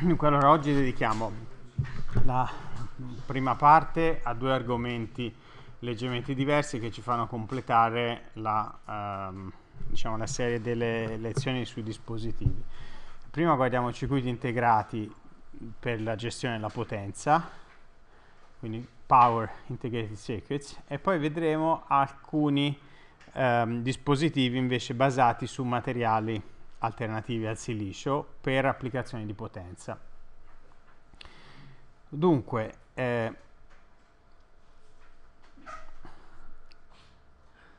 Dunque, allora oggi dedichiamo la prima parte a due argomenti leggermente diversi che ci fanno completare la, ehm, diciamo, la serie delle lezioni sui dispositivi. Prima guardiamo circuiti integrati per la gestione della potenza, quindi Power Integrated Circuits, e poi vedremo alcuni ehm, dispositivi invece basati su materiali alternativi al silicio per applicazioni di potenza. Dunque, eh,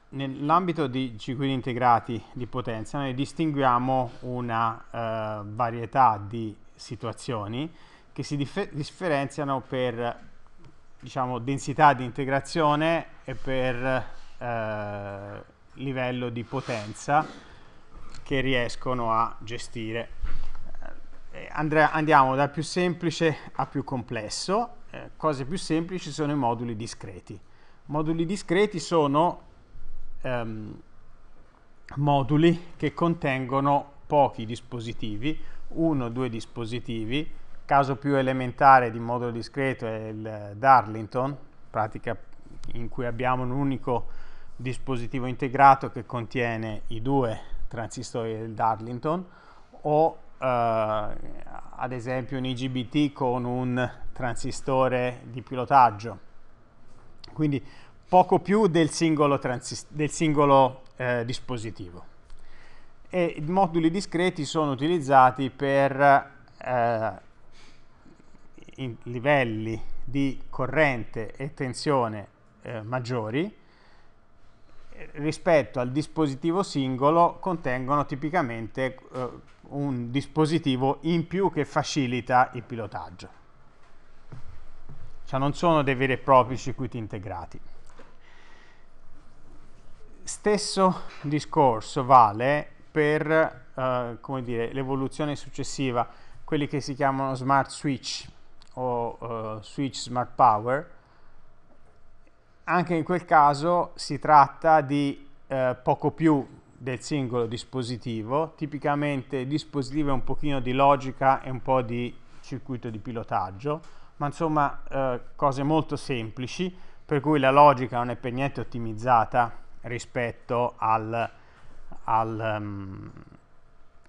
nell'ambito di circuiti integrati di potenza noi distinguiamo una eh, varietà di situazioni che si differenziano per diciamo, densità di integrazione e per eh, livello di potenza che riescono a gestire. Eh, eh, andrà, andiamo dal più semplice a più complesso. Eh, cose più semplici sono i moduli discreti. Moduli discreti sono ehm, moduli che contengono pochi dispositivi, uno o due dispositivi. Il Caso più elementare di modulo discreto è il Darlington, pratica in cui abbiamo un unico dispositivo integrato che contiene i due dispositivi transistor del Darlington o eh, ad esempio un IGBT con un transistore di pilotaggio. Quindi poco più del singolo, del singolo eh, dispositivo. E i moduli discreti sono utilizzati per eh, livelli di corrente e tensione eh, maggiori rispetto al dispositivo singolo contengono tipicamente eh, un dispositivo in più che facilita il pilotaggio. Cioè non sono dei veri e propri circuiti integrati. Stesso discorso vale per eh, l'evoluzione successiva, quelli che si chiamano smart switch o eh, switch smart power, anche in quel caso si tratta di eh, poco più del singolo dispositivo, tipicamente il dispositivo è un pochino di logica e un po' di circuito di pilotaggio, ma insomma eh, cose molto semplici, per cui la logica non è per niente ottimizzata rispetto al, al, um,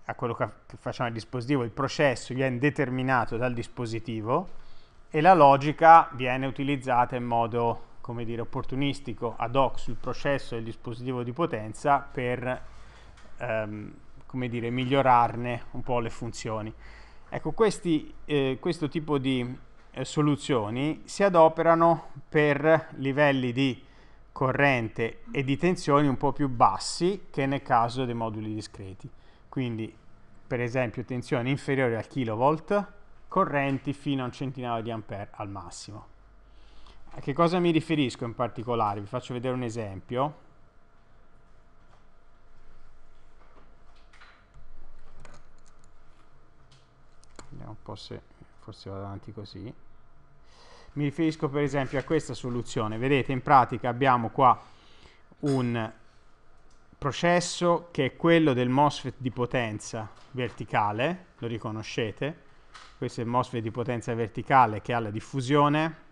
a quello che facciamo al dispositivo, il processo viene determinato dal dispositivo e la logica viene utilizzata in modo come dire, opportunistico ad hoc sul processo e il dispositivo di potenza per ehm, come dire, migliorarne un po' le funzioni. Ecco, questi, eh, questo tipo di eh, soluzioni si adoperano per livelli di corrente e di tensioni un po' più bassi che nel caso dei moduli discreti. Quindi, per esempio, tensioni inferiori al kilovolt, correnti fino a un centinaio di ampere al massimo. A che cosa mi riferisco in particolare? Vi faccio vedere un esempio. Vediamo un po' se forse vado avanti così. Mi riferisco per esempio a questa soluzione. Vedete, in pratica abbiamo qua un processo che è quello del MOSFET di potenza verticale, lo riconoscete. Questo è il MOSFET di potenza verticale che ha la diffusione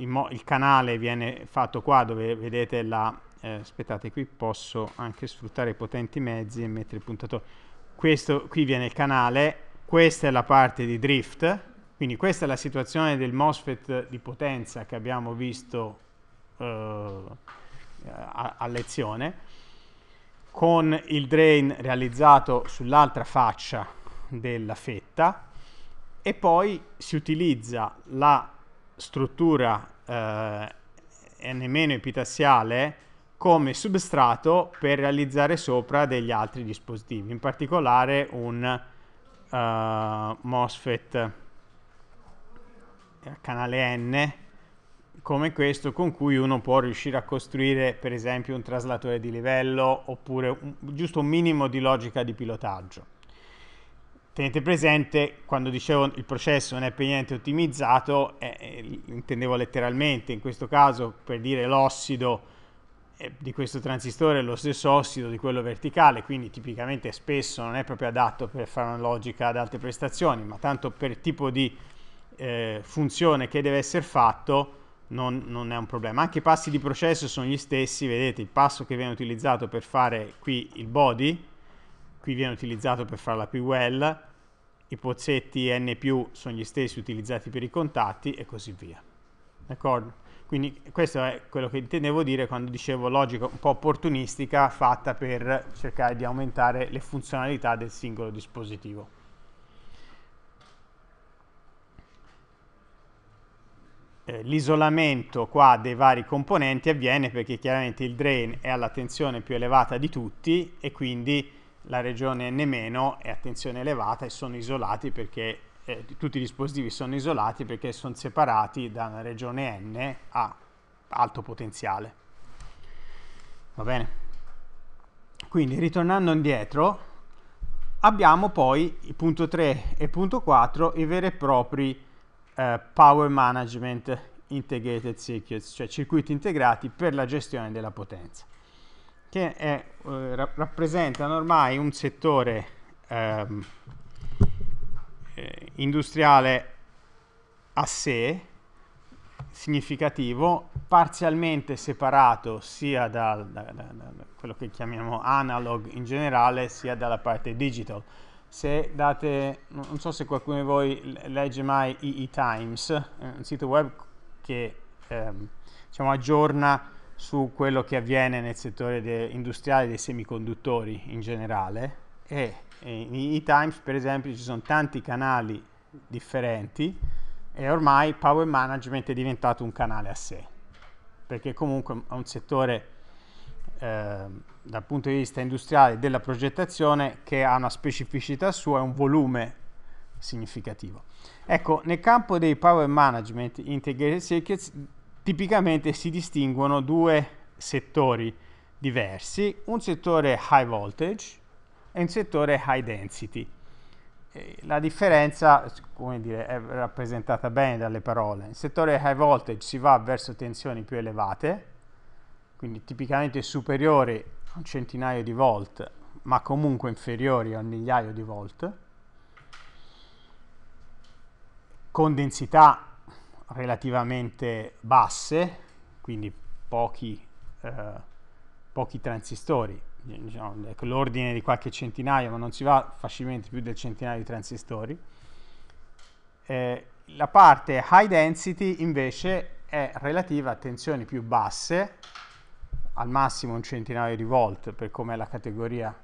il, il, canale viene fatto qua dove vedete la... Eh, aspettate, qui posso anche sfruttare i potenti mezzi e mettere il puntatore. Questo, qui viene il canale, questa è la parte di drift, quindi questa è la situazione del MOSFET di potenza che abbiamo visto eh, a, a lezione, con il drain realizzato sull'altra faccia della fetta e poi si utilizza la struttura eh, n-epitassiale come substrato per realizzare sopra degli altri dispositivi, in particolare un uh, MOSFET eh, canale N come questo con cui uno può riuscire a costruire per esempio un traslatore di livello oppure un, giusto un minimo di logica di pilotaggio. Tenete presente, quando dicevo il processo non è per niente ottimizzato, eh, eh intendevo letteralmente, in questo caso per dire l'ossido eh, di questo transistore è lo stesso ossido di quello verticale, quindi tipicamente spesso non è proprio adatto per fare una logica ad alte prestazioni, ma tanto per tipo di eh, funzione che deve essere fatto non, non, è un problema. Anche i passi di processo sono gli stessi, vedete il passo che viene utilizzato per fare qui il body, qui viene utilizzato per fare la PUL, i pozzetti n sono gli stessi utilizzati per i contatti e così via. D'accordo? Quindi questo è quello che intendevo dire quando dicevo logica un po' opportunistica fatta per cercare di aumentare le funzionalità del singolo dispositivo. Eh, l'isolamento qua dei vari componenti avviene perché chiaramente il drain è alla tensione più elevata di tutti e quindi la regione N- è a tensione elevata e sono isolati perché eh, tutti i dispositivi sono isolati perché sono separati da una regione N a alto potenziale. Va bene? Quindi ritornando indietro abbiamo poi il punto 3 e punto 4 i veri e propri eh, power management integrated circuits, cioè circuiti integrati per la gestione della potenza che è, eh, rappresentano ormai un settore ehm, eh, industriale a sé, significativo, parzialmente separato sia da, da, da, da, quello che chiamiamo analog in generale, sia dalla parte digital. Se date, non so se qualcuno di voi legge mai EE Times, eh, un sito web che ehm, diciamo, aggiorna su quello che avviene nel settore de industriale dei semiconduttori in generale e in times per esempio ci sono tanti canali differenti e ormai Power Management è diventato un canale a sé perché comunque è un settore eh, dal punto di vista industriale della progettazione che ha una specificità sua e un volume significativo. Ecco, nel campo dei Power Management Integrated Circuits tipicamente si distinguono due settori diversi, un settore high voltage e un settore high density. La differenza dire, è rappresentata bene dalle parole. Nel settore high voltage si va verso tensioni più elevate, quindi tipicamente superiori a un centinaio di volt, ma comunque inferiori a un migliaio di volt, con densità relativamente basse, quindi pochi, eh, pochi transistori, diciamo, ecco, l'ordine di qualche centinaio, ma non si va facilmente più del centinaio di transistori. Eh, la parte high density invece è relativa a tensioni più basse, al massimo un centinaio di volt per come è la categoria,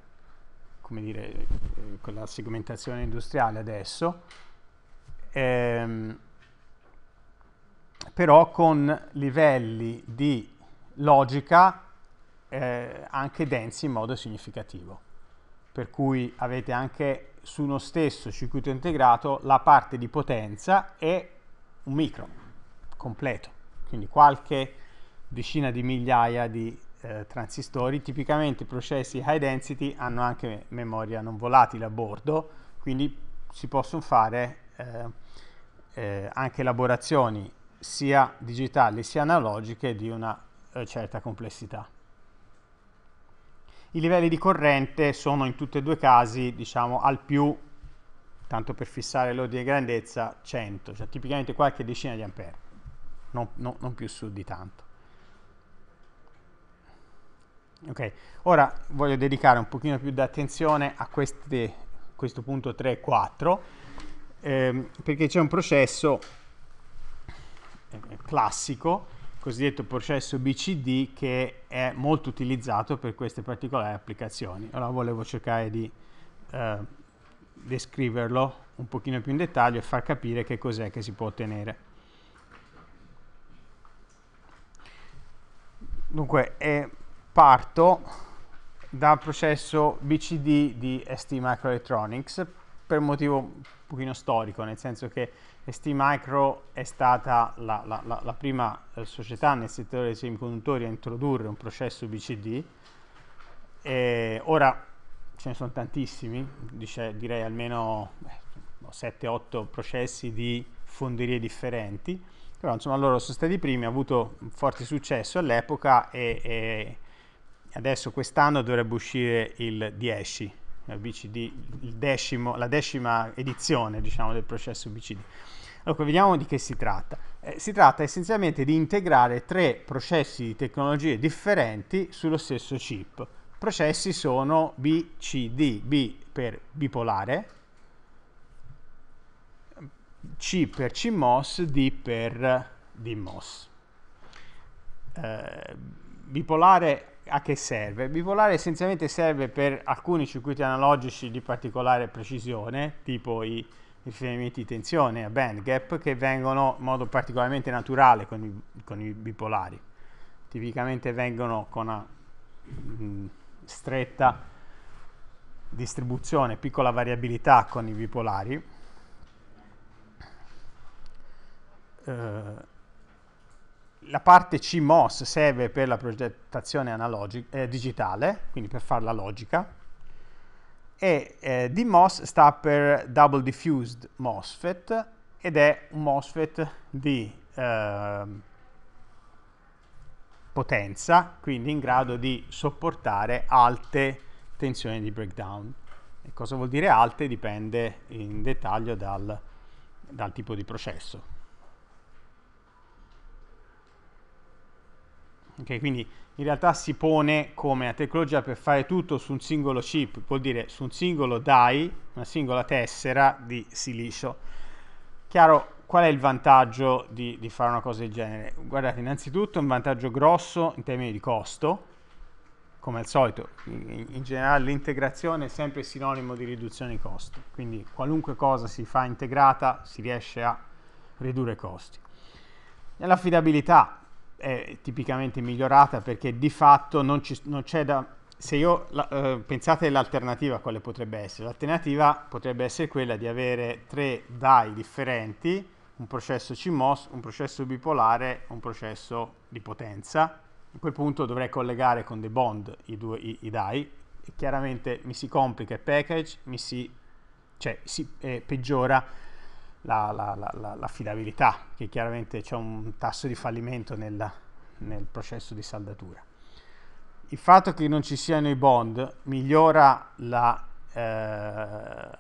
come dire, eh, con la segmentazione industriale adesso, ehm, però con livelli di logica eh, anche densi in modo significativo. Per cui avete anche su uno stesso circuito integrato la parte di potenza e un micro completo, quindi qualche decina di migliaia di eh, transistori. Tipicamente i processi high density hanno anche memoria non volatile a bordo, quindi si possono fare eh, eh, anche elaborazioni sia digitali sia analogiche di una eh, certa complessità. I livelli di corrente sono in tutti e due i casi, diciamo, al più, tanto per fissare l'ordine di grandezza, 100, cioè tipicamente qualche decina di ampere, non, no, non più su di tanto. Ok, ora voglio dedicare un pochino più di attenzione a queste, questo punto 3 e 4, ehm, perché c'è un processo classico, cosiddetto processo BCD, che è molto utilizzato per queste particolari applicazioni. Allora volevo cercare di eh, descriverlo un pochino più in dettaglio e far capire che cos'è che si può ottenere. Dunque, eh, parto dal processo BCD di ST Microelectronics per un motivo un pochino storico, nel senso che ST Micro è stata la, la, la, la prima eh, società nel settore dei semiconduttori a introdurre un processo BCD. E ora ce ne sono tantissimi, dice, direi almeno 7-8 eh, processi di fonderie differenti, però insomma loro sono stati i primi, ha avuto un forte successo all'epoca e, e adesso quest'anno dovrebbe uscire il 10 eh, BCD, decimo, la decima edizione diciamo, del processo BCD. Allora, vediamo di che si tratta. Eh, si tratta essenzialmente di integrare tre processi di tecnologie differenti sullo stesso chip. Processi sono BCD, B per bipolare, C per CMOS, D per DMOS. Eh, bipolare a che serve? Bipolare essenzialmente serve per alcuni circuiti analogici di particolare precisione, tipo i riferimenti di tensione a band gap, che vengono in modo particolarmente naturale con i, con i bipolari. Tipicamente vengono con una mh, mm, stretta distribuzione, piccola variabilità con i bipolari. Uh, la parte CMOS serve per la progettazione eh, digitale, quindi per fare la logica, e eh, DMOS sta per Double Diffused MOSFET ed è un MOSFET di eh, potenza, quindi in grado di sopportare alte tensioni di breakdown. E cosa vuol dire alte? Dipende in dettaglio dal, dal tipo di processo. Okay, quindi in realtà si pone come la tecnologia per fare tutto su un singolo chip, vuol dire su un singolo DAI, una singola tessera di silicio. Chiaro, qual è il vantaggio di, di fare una cosa del genere? Guardate, innanzitutto un vantaggio grosso in termini di costo, come al solito, in, in generale l'integrazione è sempre sinonimo di riduzione di costo, quindi qualunque cosa si fa integrata si riesce a ridurre i costi. Nell'affidabilità, è tipicamente migliorata perché di fatto non, ci, non c'è da... Se io, la, eh, pensate all'alternativa, quale potrebbe essere, l'alternativa potrebbe essere quella di avere tre DAI differenti, un processo CMOS, un processo bipolare, un processo di potenza. A quel punto dovrei collegare con dei bond i, due, i, i DAI, e chiaramente mi si complica il package, mi si, cioè, si eh, peggiora l'affidabilità, la, la, la, che chiaramente c'è un tasso di fallimento nel, nel processo di saldatura. Il fatto che non ci siano i bond migliora la, eh,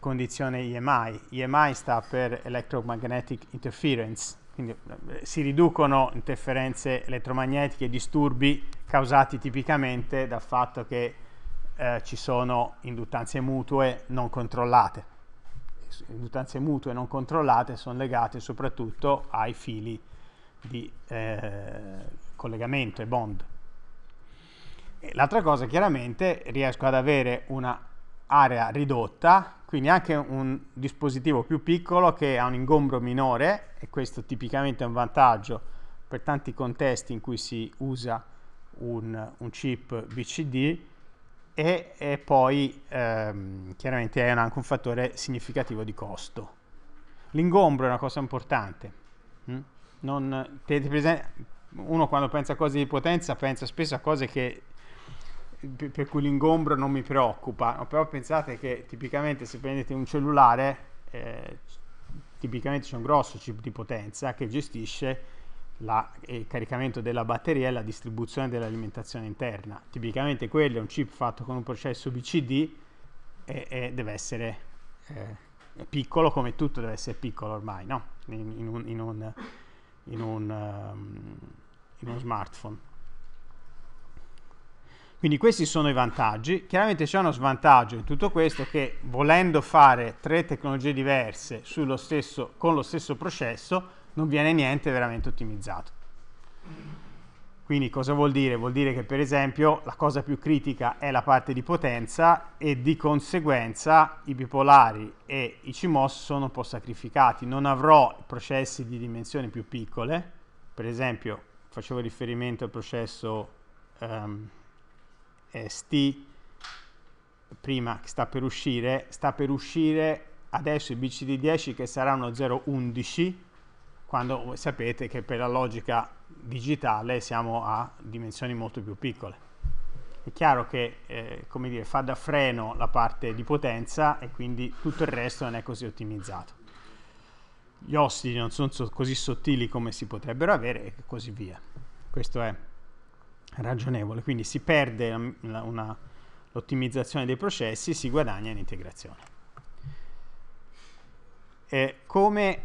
condizione EMI. EMI sta per Electromagnetic Interference, quindi eh, si riducono interferenze elettromagnetiche disturbi causati tipicamente dal fatto che eh, ci sono induttanze mutue non controllate induttanze mutue non controllate sono legate soprattutto ai fili di eh, collegamento e bond. L'altra cosa chiaramente riesco ad avere un'area ridotta, quindi anche un dispositivo più piccolo che ha un ingombro minore e questo tipicamente è un vantaggio per tanti contesti in cui si usa un, un chip BCD e, e poi ehm, chiaramente è anche un fattore significativo di costo. L'ingombro è una cosa importante. Mm? Non, te, te uno quando pensa a cose di potenza pensa spesso a cose che, per, per cui l'ingombro non mi preoccupa, però pensate che tipicamente se prendete un cellulare, eh, tipicamente c'è un grosso chip di potenza che gestisce la, eh, il caricamento della batteria e la distribuzione dell'alimentazione interna. Tipicamente quello è un chip fatto con un processo BCD e, e deve essere eh, piccolo come tutto deve essere piccolo ormai, no? in, in, un, in, un, in un, um, uno smartphone. Quindi questi sono i vantaggi. Chiaramente c'è uno svantaggio in tutto questo che volendo fare tre tecnologie diverse lo stesso, con lo stesso processo non viene niente veramente ottimizzato. Quindi cosa vuol dire? Vuol dire che per esempio la cosa più critica è la parte di potenza e di conseguenza i bipolari e i CMOS sono un po' sacrificati. Non avrò processi di dimensioni più piccole, per esempio facevo riferimento al processo um, ehm, ST prima che sta per uscire, sta per uscire adesso il BCD10 che sarà uno 011 quando sapete che per la logica digitale siamo a dimensioni molto più piccole. È chiaro che eh, come dire, fa da freno la parte di potenza e quindi tutto il resto non è così ottimizzato. Gli ossidi non sono so così sottili come si potrebbero avere e così via. Questo è ragionevole, quindi si perde l'ottimizzazione dei processi, si guadagna in integrazione. E come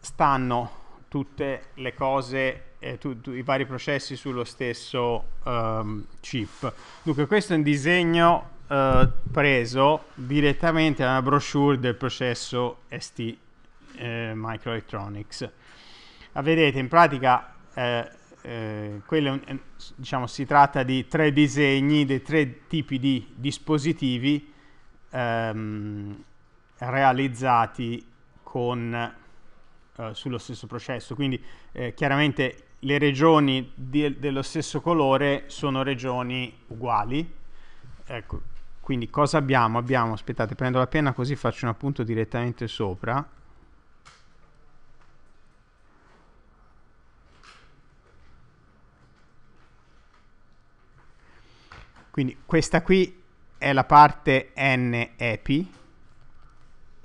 stanno tutte le cose eh, tu, tu, i vari processi sullo stesso um, chip. Dunque questo è un disegno eh, preso direttamente da una brochure del processo ST eh, Microelectronics. La vedete, in pratica eh, eh, quello, diciamo, si tratta di tre disegni dei tre tipi di dispositivi ehm, realizzati con eh, sullo stesso processo. Quindi eh, chiaramente le regioni di, dello stesso colore sono regioni uguali. Ecco, quindi cosa abbiamo? Abbiamo, aspettate, prendo la penna così faccio un appunto direttamente sopra. Quindi questa qui è la parte N epi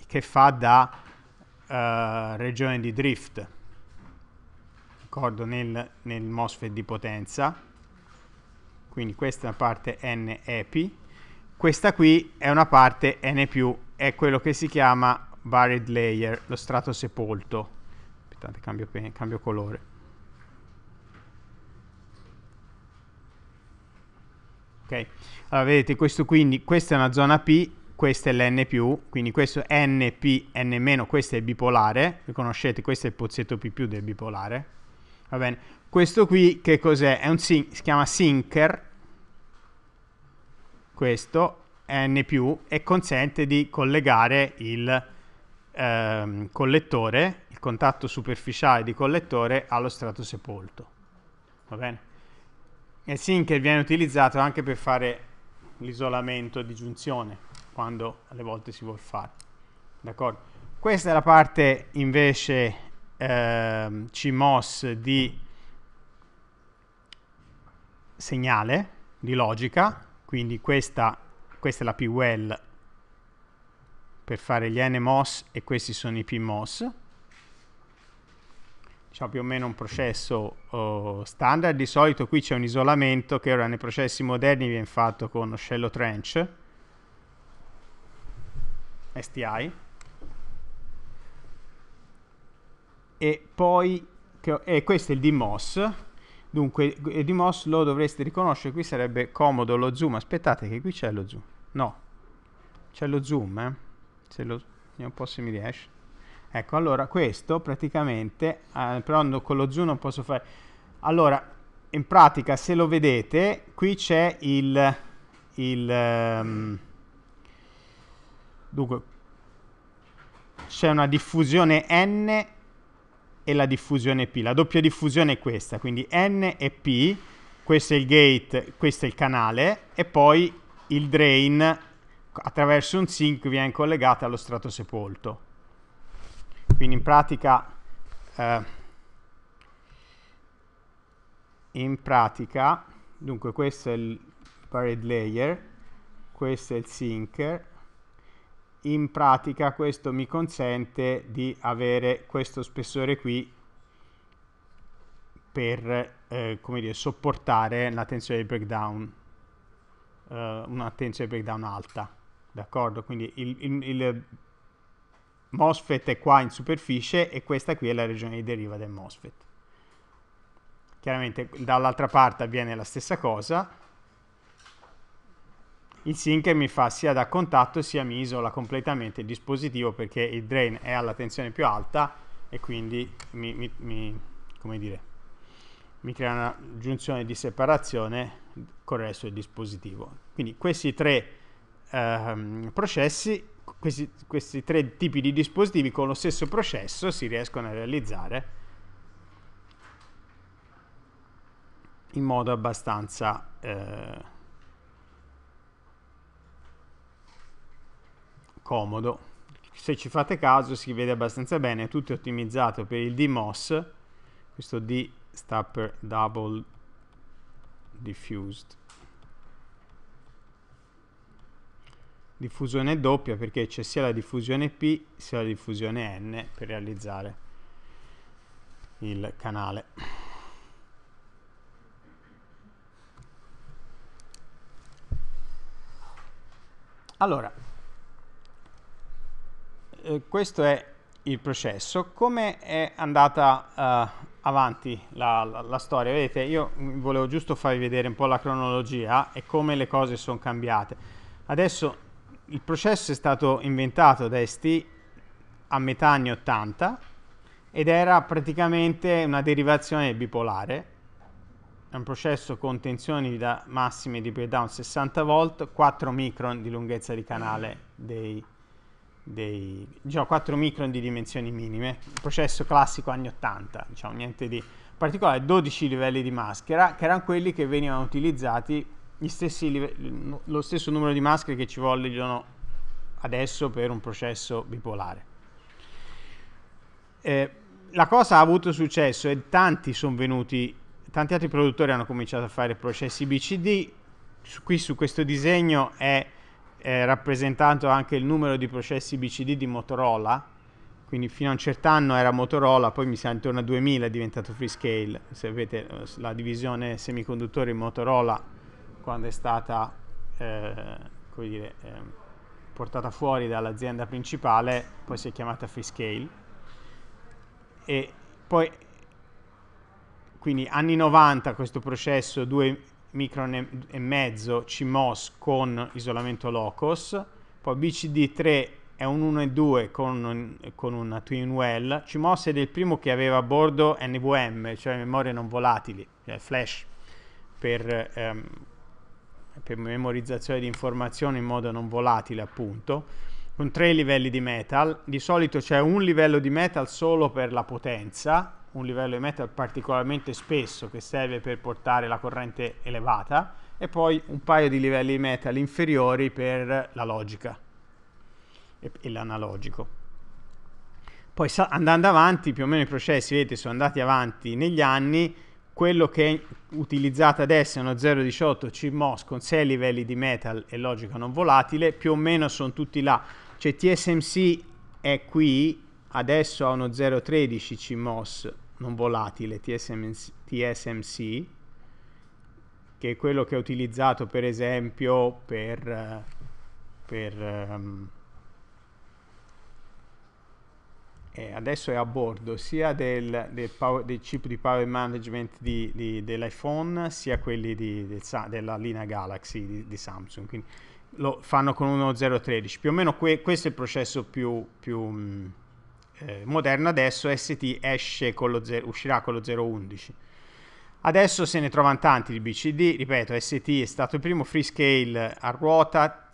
che fa da eh, regione di drift ricordo nel, nel MOSFET di potenza quindi questa è una parte N EPI questa qui è una parte N+, è quello che si chiama buried layer, lo strato sepolto. Aspettate, cambio, cambio colore. Ok, allora vedete questo quindi, questa è una zona P questo è l'N+, quindi questo è N, P, N-, questo è bipolare, riconoscete, questo è il pozzetto P del bipolare, va bene? Questo qui che cos'è? È un si chiama sinker, questo, N+, e consente di collegare il ehm, collettore, il contatto superficiale di collettore allo strato sepolto, va bene? Il sinker viene utilizzato anche per fare l'isolamento di giunzione, quando alle volte si vuol fare. Questa è la parte invece eh, CMOS di segnale, di logica, quindi questa, questa è la PWL per fare gli NMOS e questi sono i PMOS. Diciamo più o meno un processo oh, standard, di solito qui c'è un isolamento che ora nei processi moderni viene fatto con oscello trench, STI e poi e questo è il DMOS dunque il DMOS lo dovreste riconoscere qui sarebbe comodo lo zoom aspettate che qui c'è lo zoom no c'è lo zoom eh? se lo vediamo un po' se mi riesce ecco allora questo praticamente eh, però con lo zoom non posso fare allora in pratica se lo vedete qui c'è il, il um, Dunque, c'è una diffusione n e la diffusione p. La doppia diffusione è questa, quindi n e p, questo è il gate, questo è il canale, e poi il drain attraverso un sink viene collegato allo strato sepolto. Quindi in pratica... Eh, in pratica, dunque questo è il parade layer, questo è il sinker, in pratica questo mi consente di avere questo spessore qui per eh, come dire, sopportare la tensione di breakdown, eh, una tensione di breakdown alta, d'accordo? Quindi il, il, il MOSFET è qua in superficie e questa qui è la regione di deriva del MOSFET. Chiaramente dall'altra parte avviene la stessa cosa, il sinker mi fa sia da contatto sia mi isola completamente il dispositivo perché il drain è alla tensione più alta e quindi mi, mi, mi, dire, mi crea una giunzione di separazione con il resto del dispositivo. Quindi questi tre ehm, processi, questi, questi tre tipi di dispositivi con lo stesso processo si riescono a realizzare in modo abbastanza eh, comodo. Se ci fate caso si vede abbastanza bene, è tutto ottimizzato per il DMOS, questo D sta per Double Diffused. Diffusione doppia perché c'è sia la diffusione P sia la diffusione N per realizzare il canale. Allora, eh, questo è il processo. Come è andata eh, avanti la, la, la, storia? Vedete, io mm, volevo giusto farvi vedere un po' la cronologia e come le cose sono cambiate. Adesso il processo è stato inventato da ST a metà anni 80 ed era praticamente una derivazione bipolare. È un processo con tensioni da massime di breakdown 60 volt, 4 micron di lunghezza di canale dei dei diciamo, 4 micron di dimensioni minime, processo classico anni 80, diciamo niente di particolare, 12 livelli di maschera che erano quelli che venivano utilizzati livelli, lo stesso numero di maschere che ci vogliono adesso per un processo bipolare. Eh, la cosa ha avuto successo e tanti sono venuti, tanti altri produttori hanno cominciato a fare processi BCD, su, qui su questo disegno è eh, rappresentando anche il numero di processi BCD di Motorola, quindi fino a un certo anno era Motorola, poi mi sa intorno a 2000 è diventato Freescale, sapete eh, la divisione semiconduttori Motorola quando è stata eh, dire, eh, portata fuori dall'azienda principale, poi si è chiamata Freescale e poi quindi anni 90 questo processo 2, micron e mezzo CMOS con isolamento locos, poi BCD3 è un 1 1,2 con, con una twin well, CMOS ed è il primo che aveva a bordo NVM, cioè memorie non volatili, cioè flash, per, ehm, per memorizzazione di informazioni in modo non volatile appunto con tre livelli di metal. Di solito c'è un livello di metal solo per la potenza, un livello di metal particolarmente spesso che serve per portare la corrente elevata e poi un paio di livelli di metal inferiori per la logica e, e l'analogico. Poi andando avanti, più o meno i processi, vedete, sono andati avanti negli anni, quello che è utilizzato adesso è uno 0.18 CMOS con 6 livelli di metal e logica non volatile, più o meno sono tutti là. Cioè TSMC è qui, adesso ha uno 0.13 CMOS non volatile TSMC, TSMC che è quello che ho utilizzato per esempio per, eh, per um, adesso è a bordo sia del, del, power, del chip di power management di, di, dell'iPhone sia quelli di, del, della linea Galaxy di, Samsung quindi lo fanno con uno 0.13 più o meno que, questo è il processo più, più mm, eh, moderno adesso ST esce con lo zero, uscirà con lo 011. Adesso se ne trovano tanti di BCD, ripeto, ST è stato il primo freescale a ruota,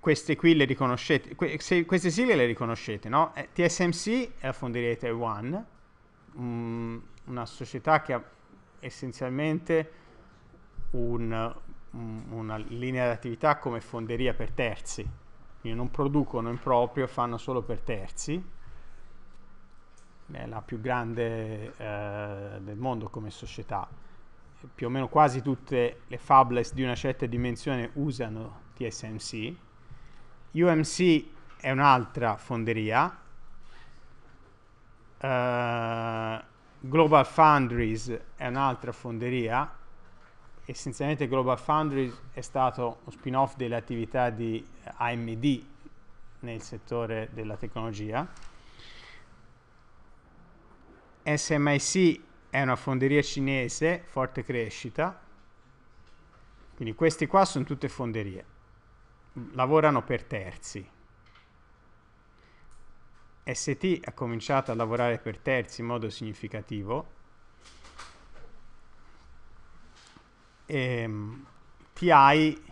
queste qui le riconoscete, que se, queste sigle le riconoscete, no? Eh, TSMC è la fonderia di Taiwan, um, mm, una società che ha essenzialmente un, mm, una linea di attività come fonderia per terzi, quindi non producono in proprio, fanno solo per terzi, è la più grande eh, del mondo come società. Più o meno quasi tutte le fabless di una certa dimensione usano TSMC. UMC è un'altra fonderia. Uh, Global Foundries è un'altra fonderia. Essenzialmente Global Foundries è stato uno spin-off delle attività di AMD nel settore della tecnologia SMIC è una fonderia cinese, forte crescita, quindi questi qua sono tutte fonderie, lavorano per terzi. ST ha cominciato a lavorare per terzi in modo significativo. E, ehm, TI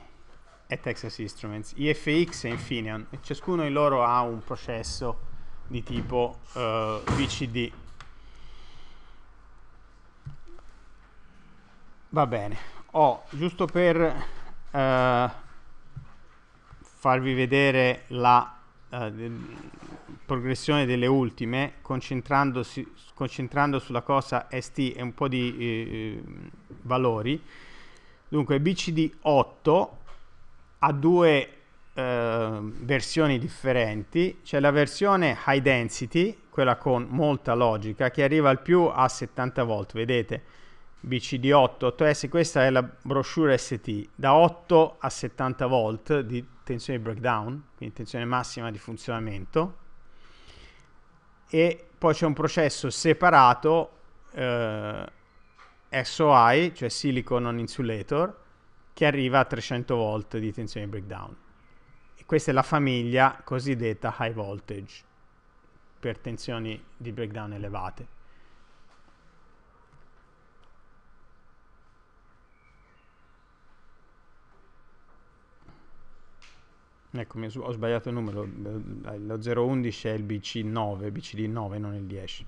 è Texas Instruments, IFX e Infineon, ciascuno di loro ha un processo di tipo eh, VCD Va bene, oh, giusto per eh, farvi vedere la eh, de progressione delle ultime, concentrando sulla cosa ST e un po' di eh, valori, dunque BCD 8 ha due eh, versioni differenti, c'è la versione high density, quella con molta logica, che arriva al più a 70 volt, vedete? BCD8 s questa è la brochure ST, da 8 a 70 volt di tensione breakdown, quindi tensione massima di funzionamento, e poi c'è un processo separato eh, SOI, cioè silicon on insulator, che arriva a 300 volt di tensione breakdown. E questa è la famiglia cosiddetta high voltage per tensioni di breakdown elevate. Ecco, ho sbagliato il numero, lo 011 è il BC9, BCD9, non il 10.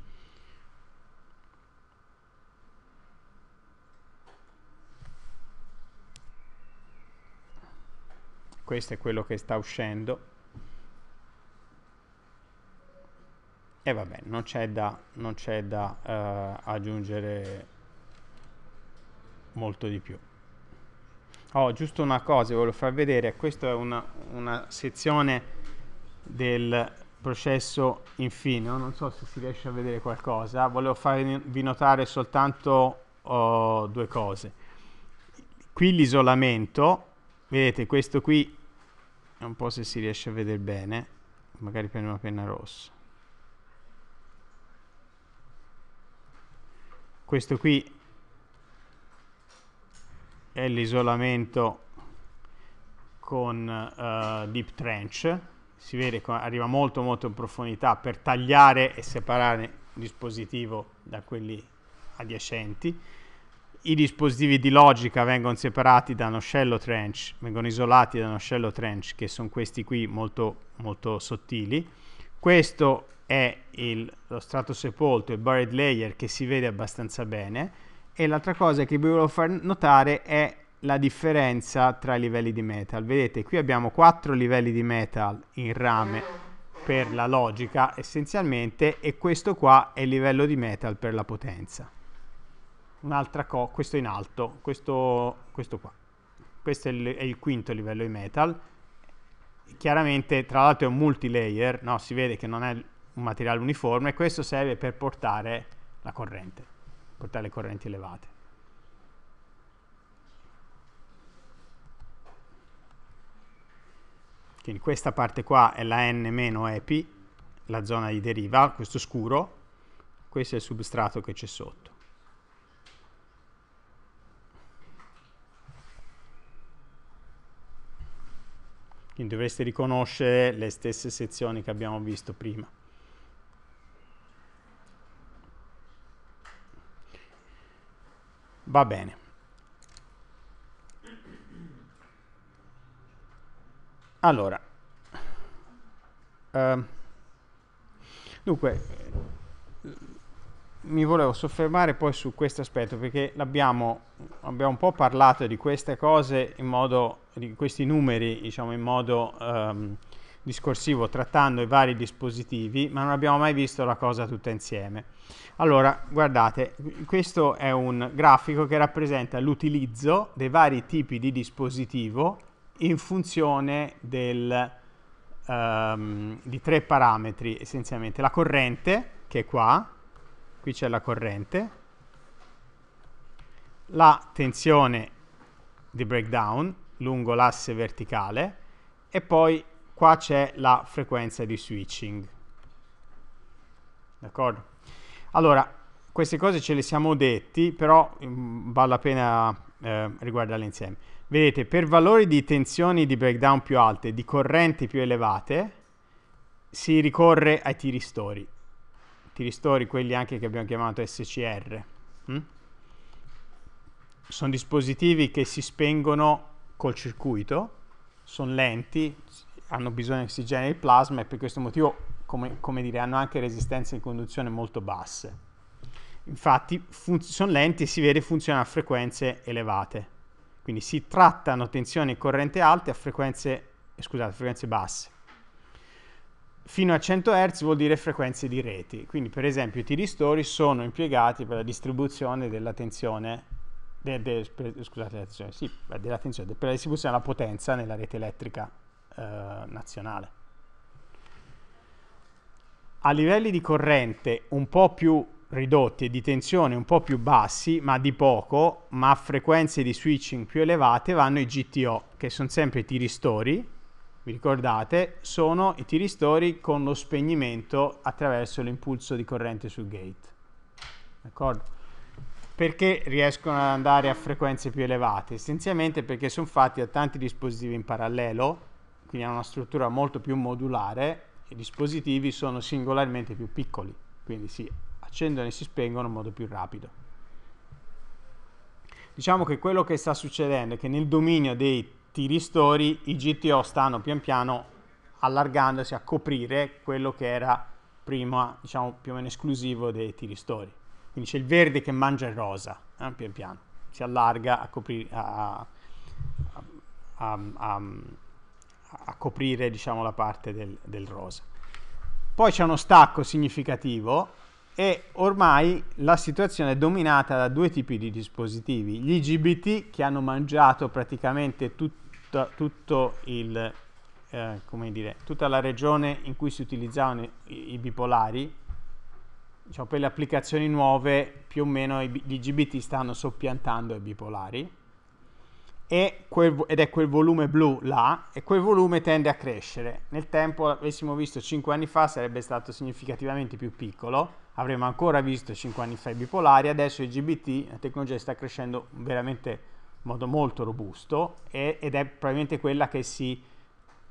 Questo è quello che sta uscendo. E vabbè, non c'è da, non da eh, aggiungere molto di più. Oh, giusto una cosa, volevo far vedere, questa è una, una sezione del processo infino, non so se si riesce a vedere qualcosa, volevo farvi notare soltanto oh, due cose. Qui l'isolamento, vedete questo qui, non so se si riesce a vedere bene, magari prendo una penna rossa. Questo qui è l'isolamento con uh, deep trench si vede che arriva molto molto in profondità per tagliare e separare il dispositivo da quelli adiacenti i dispositivi di logica vengono separati da uno shallow trench vengono isolati da uno shallow trench che sono questi qui molto molto sottili questo è il, lo strato sepolto il buried layer che si vede abbastanza bene e l'altra cosa che vi volevo far notare è la differenza tra i livelli di metal. Vedete, qui abbiamo quattro livelli di metal in rame per la logica essenzialmente e questo qua è il livello di metal per la potenza. Un'altra cosa, questo in alto, questo, questo qua. Questo è il, è il, quinto livello di metal. Chiaramente, tra l'altro è un multilayer, no? si vede che non è un materiale uniforme, questo serve per portare la corrente portare le correnti elevate. Quindi questa parte qua è la n epi la zona di deriva, questo scuro, questo è il substrato che c'è sotto. Quindi dovreste riconoscere le stesse sezioni che abbiamo visto prima. Va bene. Allora, uh, dunque, eh, mi volevo soffermare poi su questo aspetto perché abbiamo un po' parlato di queste cose in modo, di questi numeri, diciamo, in modo... Um, discorsivo trattando i vari dispositivi, ma non abbiamo mai visto la cosa tutta insieme. Allora, guardate, questo è un grafico che rappresenta l'utilizzo dei vari tipi di dispositivo in funzione del, um, di tre parametri essenzialmente. La corrente, che è qua, qui c'è la corrente, la tensione di breakdown lungo l'asse verticale e poi qua c'è la frequenza di switching. D'accordo? Allora, queste cose ce le siamo detti, però mh, mm, vale la pena eh, riguardarle insieme. Vedete, per valori di tensioni di breakdown più alte, di correnti più elevate, si ricorre ai tiristori. Tiristori, quelli anche che abbiamo chiamato SCR. Mm? Sono dispositivi che si spengono col circuito, sono lenti, hanno bisogno di ossigeno e plasma e per questo motivo, come, come dire, hanno anche resistenze di conduzione molto basse. Infatti sono lenti e si vede funzionano a frequenze elevate. Quindi si trattano tensioni e corrente alte a frequenze, eh, scusate, frequenze basse. Fino a 100 Hz vuol dire frequenze di reti. Quindi per esempio i tiristori sono impiegati per la distribuzione della tensione De, de, scusate, sì, della tensione, per la distribuzione della potenza nella rete elettrica eh, nazionale. A livelli di corrente un po' più ridotti e di tensione un po' più bassi, ma di poco, ma a frequenze di switching più elevate vanno i GTO, che sono sempre i tiristori, vi ricordate, sono i tiristori con lo spegnimento attraverso l'impulso di corrente sul gate. D'accordo? Perché riescono ad andare a frequenze più elevate? Essenzialmente perché sono fatti da tanti dispositivi in parallelo, quindi hanno una struttura molto più modulare, i dispositivi sono singolarmente più piccoli, quindi si accendono e si spengono in modo più rapido. Diciamo che quello che sta succedendo è che nel dominio dei tiristori i GTO stanno pian piano allargandosi a coprire quello che era prima, diciamo, più o meno esclusivo dei tiristori. Quindi c'è il verde che mangia il rosa, eh, pian piano, si allarga a coprire, a, a, a, a a coprire diciamo, la parte del, del rosa. Poi c'è uno stacco significativo e ormai la situazione è dominata da due tipi di dispositivi, gli IGBT che hanno mangiato praticamente tutta, il, eh, dire, tutta la regione in cui si utilizzavano i, i bipolari, diciamo, per le applicazioni nuove più o meno gli IGBT stanno soppiantando i bipolari, quel, ed è quel volume blu là, e quel volume tende a crescere. Nel tempo, avessimo visto 5 anni fa, sarebbe stato significativamente più piccolo, avremmo ancora visto 5 anni fa i bipolari, adesso il GBT, la tecnologia sta crescendo veramente in modo molto robusto e, ed è probabilmente quella che si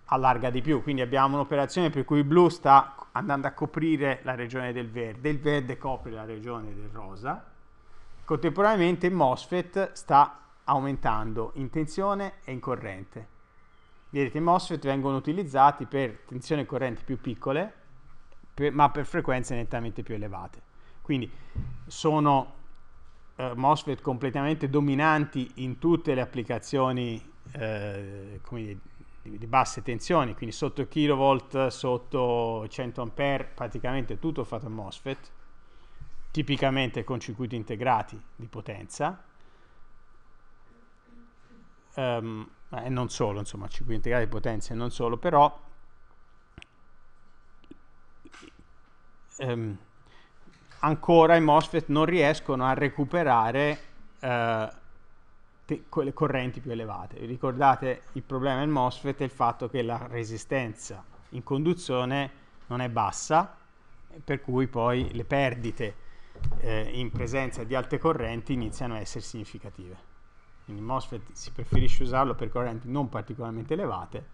allarga di più, quindi abbiamo un'operazione per cui il blu sta andando a coprire la regione del verde, il verde copre la regione del rosa, contemporaneamente MOSFET sta aumentando in tensione e in corrente. Vedete, i MOSFET vengono utilizzati per tensioni e correnti più piccole, per, ma per frequenze nettamente più elevate. Quindi sono eh, MOSFET completamente dominanti in tutte le applicazioni eh, dire, di, di, basse tensioni, quindi sotto kilovolt, sotto 100 ampere, praticamente tutto fatto a MOSFET, tipicamente con circuiti integrati di potenza, um, ehm, e eh, non solo, insomma, circuito integrato di potenza e non solo, però um, ancora i MOSFET non riescono a recuperare uh, quelle correnti più elevate. ricordate il problema del MOSFET è il fatto che la resistenza in conduzione non è bassa, per cui poi le perdite eh, in presenza di alte correnti iniziano a essere significative quindi MOSFET si preferisce usarlo per correnti non particolarmente elevate,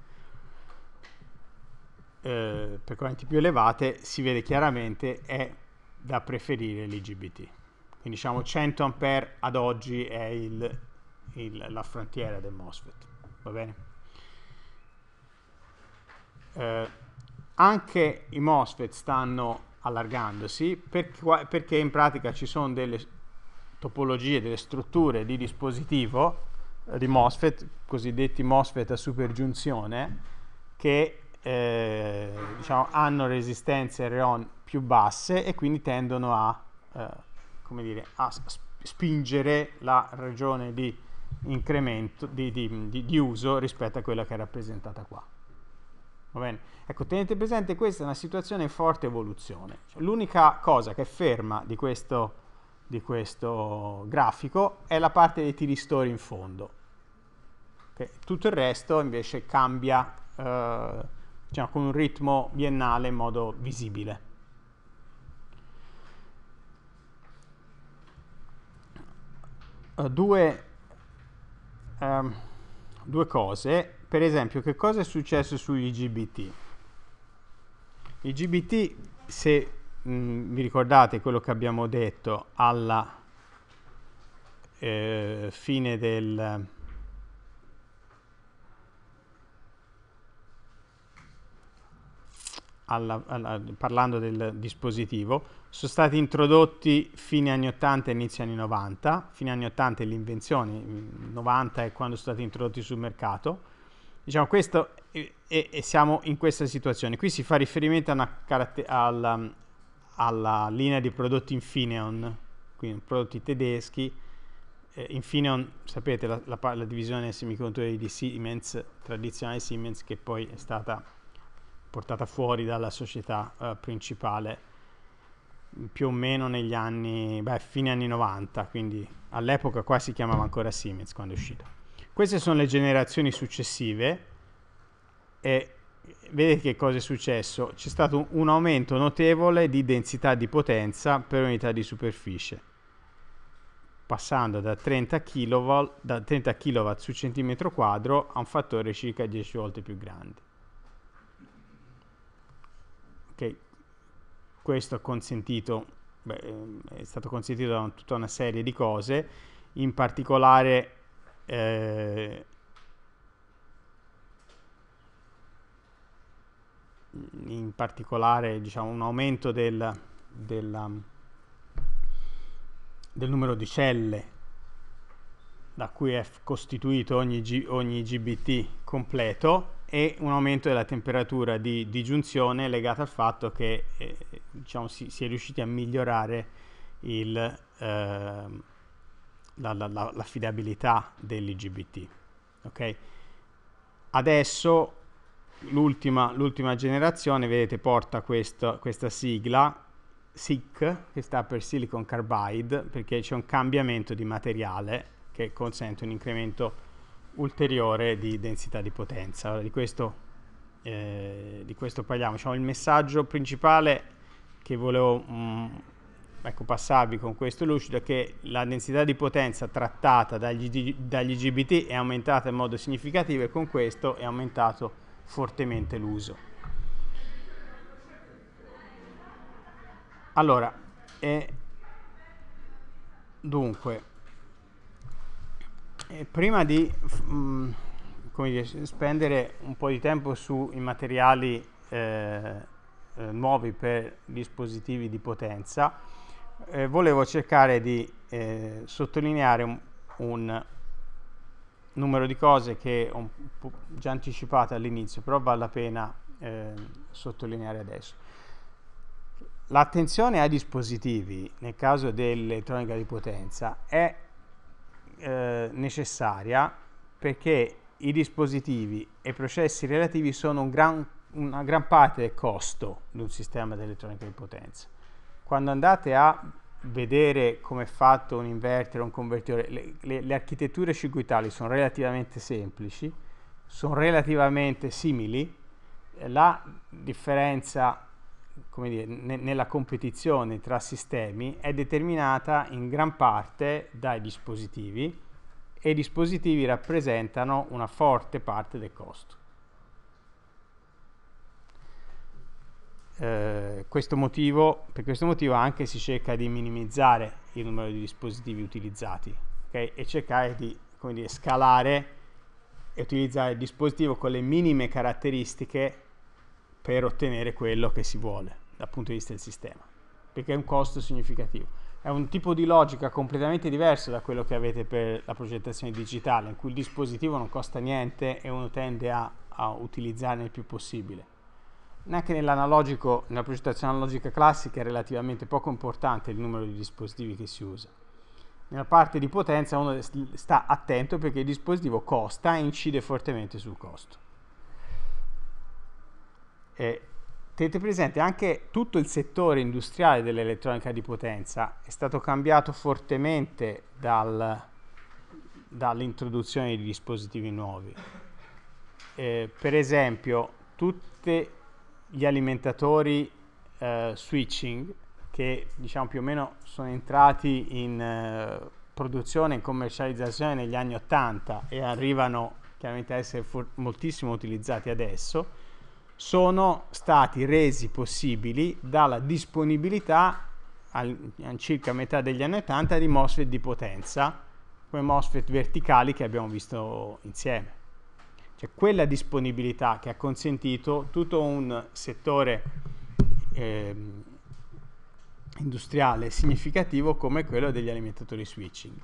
eh, per correnti più elevate si vede chiaramente è da preferire l'IGBT. Quindi diciamo 100 A ad oggi è il, il, la frontiera del MOSFET, va bene? Eh, anche i MOSFET stanno allargandosi per, perché in pratica ci sono delle topologie, delle strutture di dispositivo eh, di MOSFET, cosiddetti MOSFET a supergiunzione, che eh, diciamo, hanno resistenze RON più basse e quindi tendono a, eh, come dire, a spingere la ragione di incremento, di, di, di, di uso rispetto a quella che è rappresentata qua. Ecco, tenete presente questa è una situazione in forte evoluzione. Cioè, L'unica cosa che è ferma di questo di questo grafico è la parte dei tiristori in fondo. Okay. Tutto il resto invece cambia eh, diciamo, con un ritmo biennale in modo visibile. Uh, due, um, due cose, per esempio che cosa è successo sugli GBT? I GBT, se mh, mm, vi ricordate quello che abbiamo detto alla eh, fine del... Alla, alla, parlando del dispositivo, sono stati introdotti fine anni 80 e inizio anni 90, fine anni 80 è l'invenzione, 90 è quando sono stati introdotti sul mercato, diciamo questo e, e, siamo in questa situazione, qui si fa riferimento a una, alla, alla linea di prodotti Infineon, quindi prodotti tedeschi. Eh, Infineon, sapete, la, la, la divisione semiconduttori di Siemens, tradizionale Siemens, che poi è stata portata fuori dalla società eh, principale più o meno negli anni, beh, fine anni 90, quindi all'epoca qua si chiamava ancora Siemens quando è uscito. Queste sono le generazioni successive e vedete che cosa è successo? C'è stato un aumento notevole di densità di potenza per unità di superficie, passando da 30 kW, da 30 kW su centimetro quadro a un fattore circa 10 volte più grande. Okay. Questo è, consentito, beh, è stato consentito da tutta una serie di cose, in particolare... Eh, in particolare diciamo, un aumento del, del, um, del, numero di celle da cui è costituito ogni, ogni, GBT completo e un aumento della temperatura di, di giunzione legata al fatto che eh, diciamo, si, si, è riusciti a migliorare l'affidabilità eh, la, la, la, dell'IGBT. Okay? Adesso l'ultima, l'ultima generazione, vedete, porta questo, questa sigla SIC, che sta per silicon carbide, perché c'è un cambiamento di materiale che consente un incremento ulteriore di densità di potenza. di, questo, eh, di questo parliamo. Diciamo, il messaggio principale che volevo mh, mm, ecco, passarvi con questo lucido è che la densità di potenza trattata dagli, dagli GBT è aumentata in modo significativo e con questo è aumentato fortemente l'uso. Allora, eh, dunque, eh, prima di mh, mm, dire, spendere un po' di tempo sui materiali eh, eh, nuovi per dispositivi di potenza, eh, volevo cercare di eh, sottolineare un, un numero di cose che ho già anticipato all'inizio, però vale la pena eh, sottolineare adesso. L'attenzione ai dispositivi, nel caso dell'elettronica di potenza, è eh, necessaria perché i dispositivi e i processi relativi sono un gran, una gran parte del costo di un sistema di elettronica di potenza. Quando andate a vedere come è fatto un inverter o un convertitore, le, le, le architetture circuitali sono relativamente semplici, sono relativamente simili, la differenza dire, ne, nella competizione tra sistemi è determinata in gran parte dai dispositivi e i dispositivi rappresentano una forte parte del costo. Eh, questo motivo, per questo motivo anche si cerca di minimizzare il numero di dispositivi utilizzati okay? e cercare di dire, scalare e utilizzare il dispositivo con le minime caratteristiche per ottenere quello che si vuole dal punto di vista del sistema, perché è un costo significativo. È un tipo di logica completamente diverso da quello che avete per la progettazione digitale, in cui il dispositivo non costa niente e uno tende a, a utilizzarne il più possibile neanche nell'analogico, nella progettazione analogica classica è relativamente poco importante il numero di dispositivi che si usa. Nella parte di potenza uno sta attento perché il dispositivo costa e incide fortemente sul costo. E tenete presente anche tutto il settore industriale dell'elettronica di potenza è stato cambiato fortemente dal, dall'introduzione di dispositivi nuovi. Eh, per esempio, tutte gli alimentatori eh, switching che diciamo più o meno sono entrati in eh, produzione e commercializzazione negli anni 80 e arrivano chiaramente a essere moltissimo utilizzati adesso sono stati resi possibili dalla disponibilità al, a circa metà degli anni 80 di MOSFET di potenza come MOSFET verticali che abbiamo visto insieme cioè quella disponibilità che ha consentito tutto un settore eh, industriale significativo come quello degli alimentatori switching.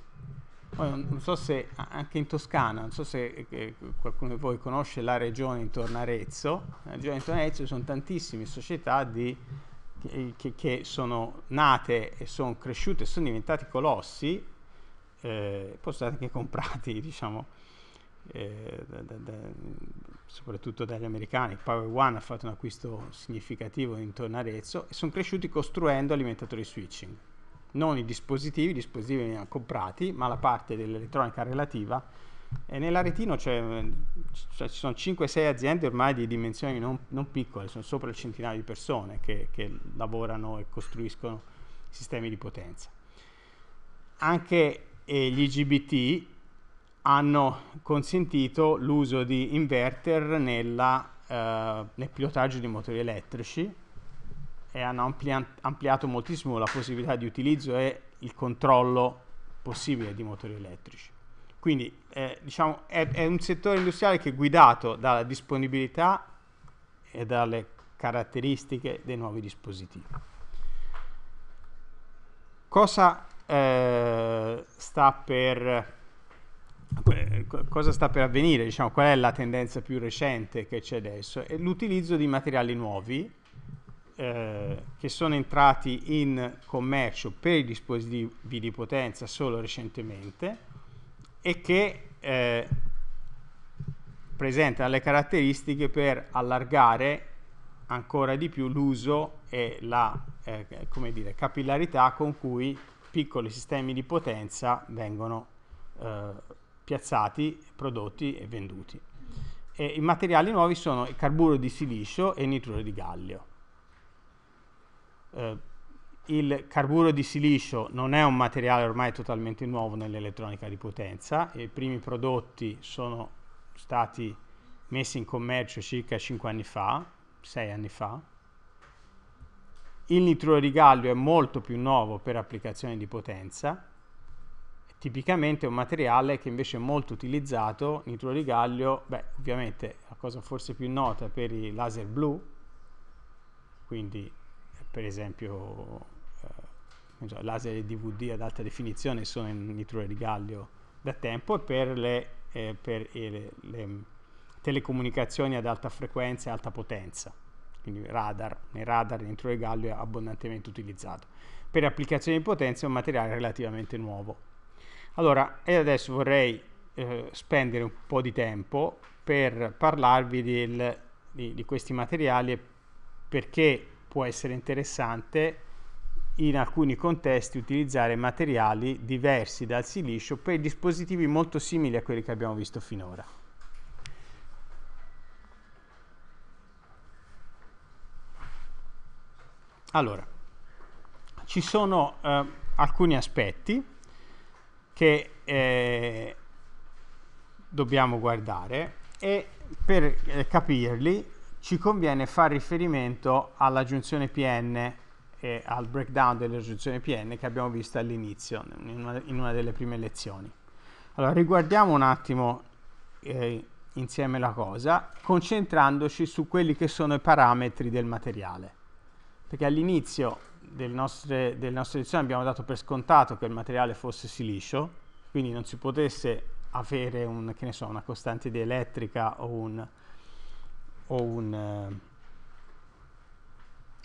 Poi non so se anche in Toscana, non so se eh, qualcuno di voi conosce la regione intorno a Arezzo, nella regione intorno a Arezzo ci sono tantissime società di, che, eh, che, sono nate e sono cresciute, e sono diventati colossi, eh, poi sono stati anche comprati, diciamo, eh, da, da, soprattutto dagli americani, Power One ha fatto un acquisto significativo intorno a Arezzo e sono cresciuti costruendo alimentatori switching. Non i dispositivi, i dispositivi venivano comprati, ma la parte dell'elettronica relativa. E nell'Aretino cioè, ci sono 5-6 aziende ormai di dimensioni non, non, piccole, sono sopra il centinaio di persone che, che lavorano e costruiscono sistemi di potenza. Anche eh, gli IGBT hanno consentito l'uso di inverter nella, eh, nel pilotaggio di motori elettrici e hanno amplia ampliato moltissimo la possibilità di utilizzo e il controllo possibile di motori elettrici. Quindi eh, diciamo, è, è, un settore industriale che è guidato dalla disponibilità e dalle caratteristiche dei nuovi dispositivi. Cosa eh, sta per cosa sta per avvenire, diciamo, qual è la tendenza più recente che c'è adesso, è l'utilizzo di materiali nuovi eh, che sono entrati in commercio per i dispositivi di potenza solo recentemente e che eh, presentano le caratteristiche per allargare ancora di più l'uso e la eh, dire, capillarità con cui piccoli sistemi di potenza vengono eh, piazzati, prodotti e venduti. E I materiali nuovi sono il carburo di silicio e il nitruro di gallio. Eh, il carburo di silicio non è un materiale ormai totalmente nuovo nell'elettronica di potenza, i primi prodotti sono stati messi in commercio circa 5 anni fa, 6 anni fa. Il nitruro di gallio è molto più nuovo per applicazioni di potenza, tipicamente è un materiale che invece è molto utilizzato, nitro di gallio, beh, ovviamente la cosa forse più nota per i laser blu, quindi per esempio eh, laser DVD ad alta definizione sono in nitruro di gallio da tempo e per le, eh, per le, le telecomunicazioni ad alta frequenza e alta potenza, quindi radar, nei radar nitro nitruro di gallio è abbondantemente utilizzato. Per applicazioni di potenza è un materiale relativamente nuovo. Allora, ed adesso vorrei eh, spendere un po' di tempo per parlarvi del, di, di, questi materiali e perché può essere interessante in alcuni contesti utilizzare materiali diversi dal silicio per dispositivi molto simili a quelli che abbiamo visto finora. Allora, ci sono eh, alcuni aspetti che eh, dobbiamo guardare e per eh, capirli ci conviene fare riferimento alla giunzione PN e al breakdown della giunzione PN che abbiamo visto all'inizio, in, in, una delle prime lezioni. Allora, riguardiamo un attimo eh, insieme la cosa, concentrandoci su quelli che sono i parametri del materiale. Perché all'inizio del nostre, delle nostre lezioni abbiamo dato per scontato che il materiale fosse silicio, quindi non si potesse avere un, so, una costante dielettrica o un, o un, eh,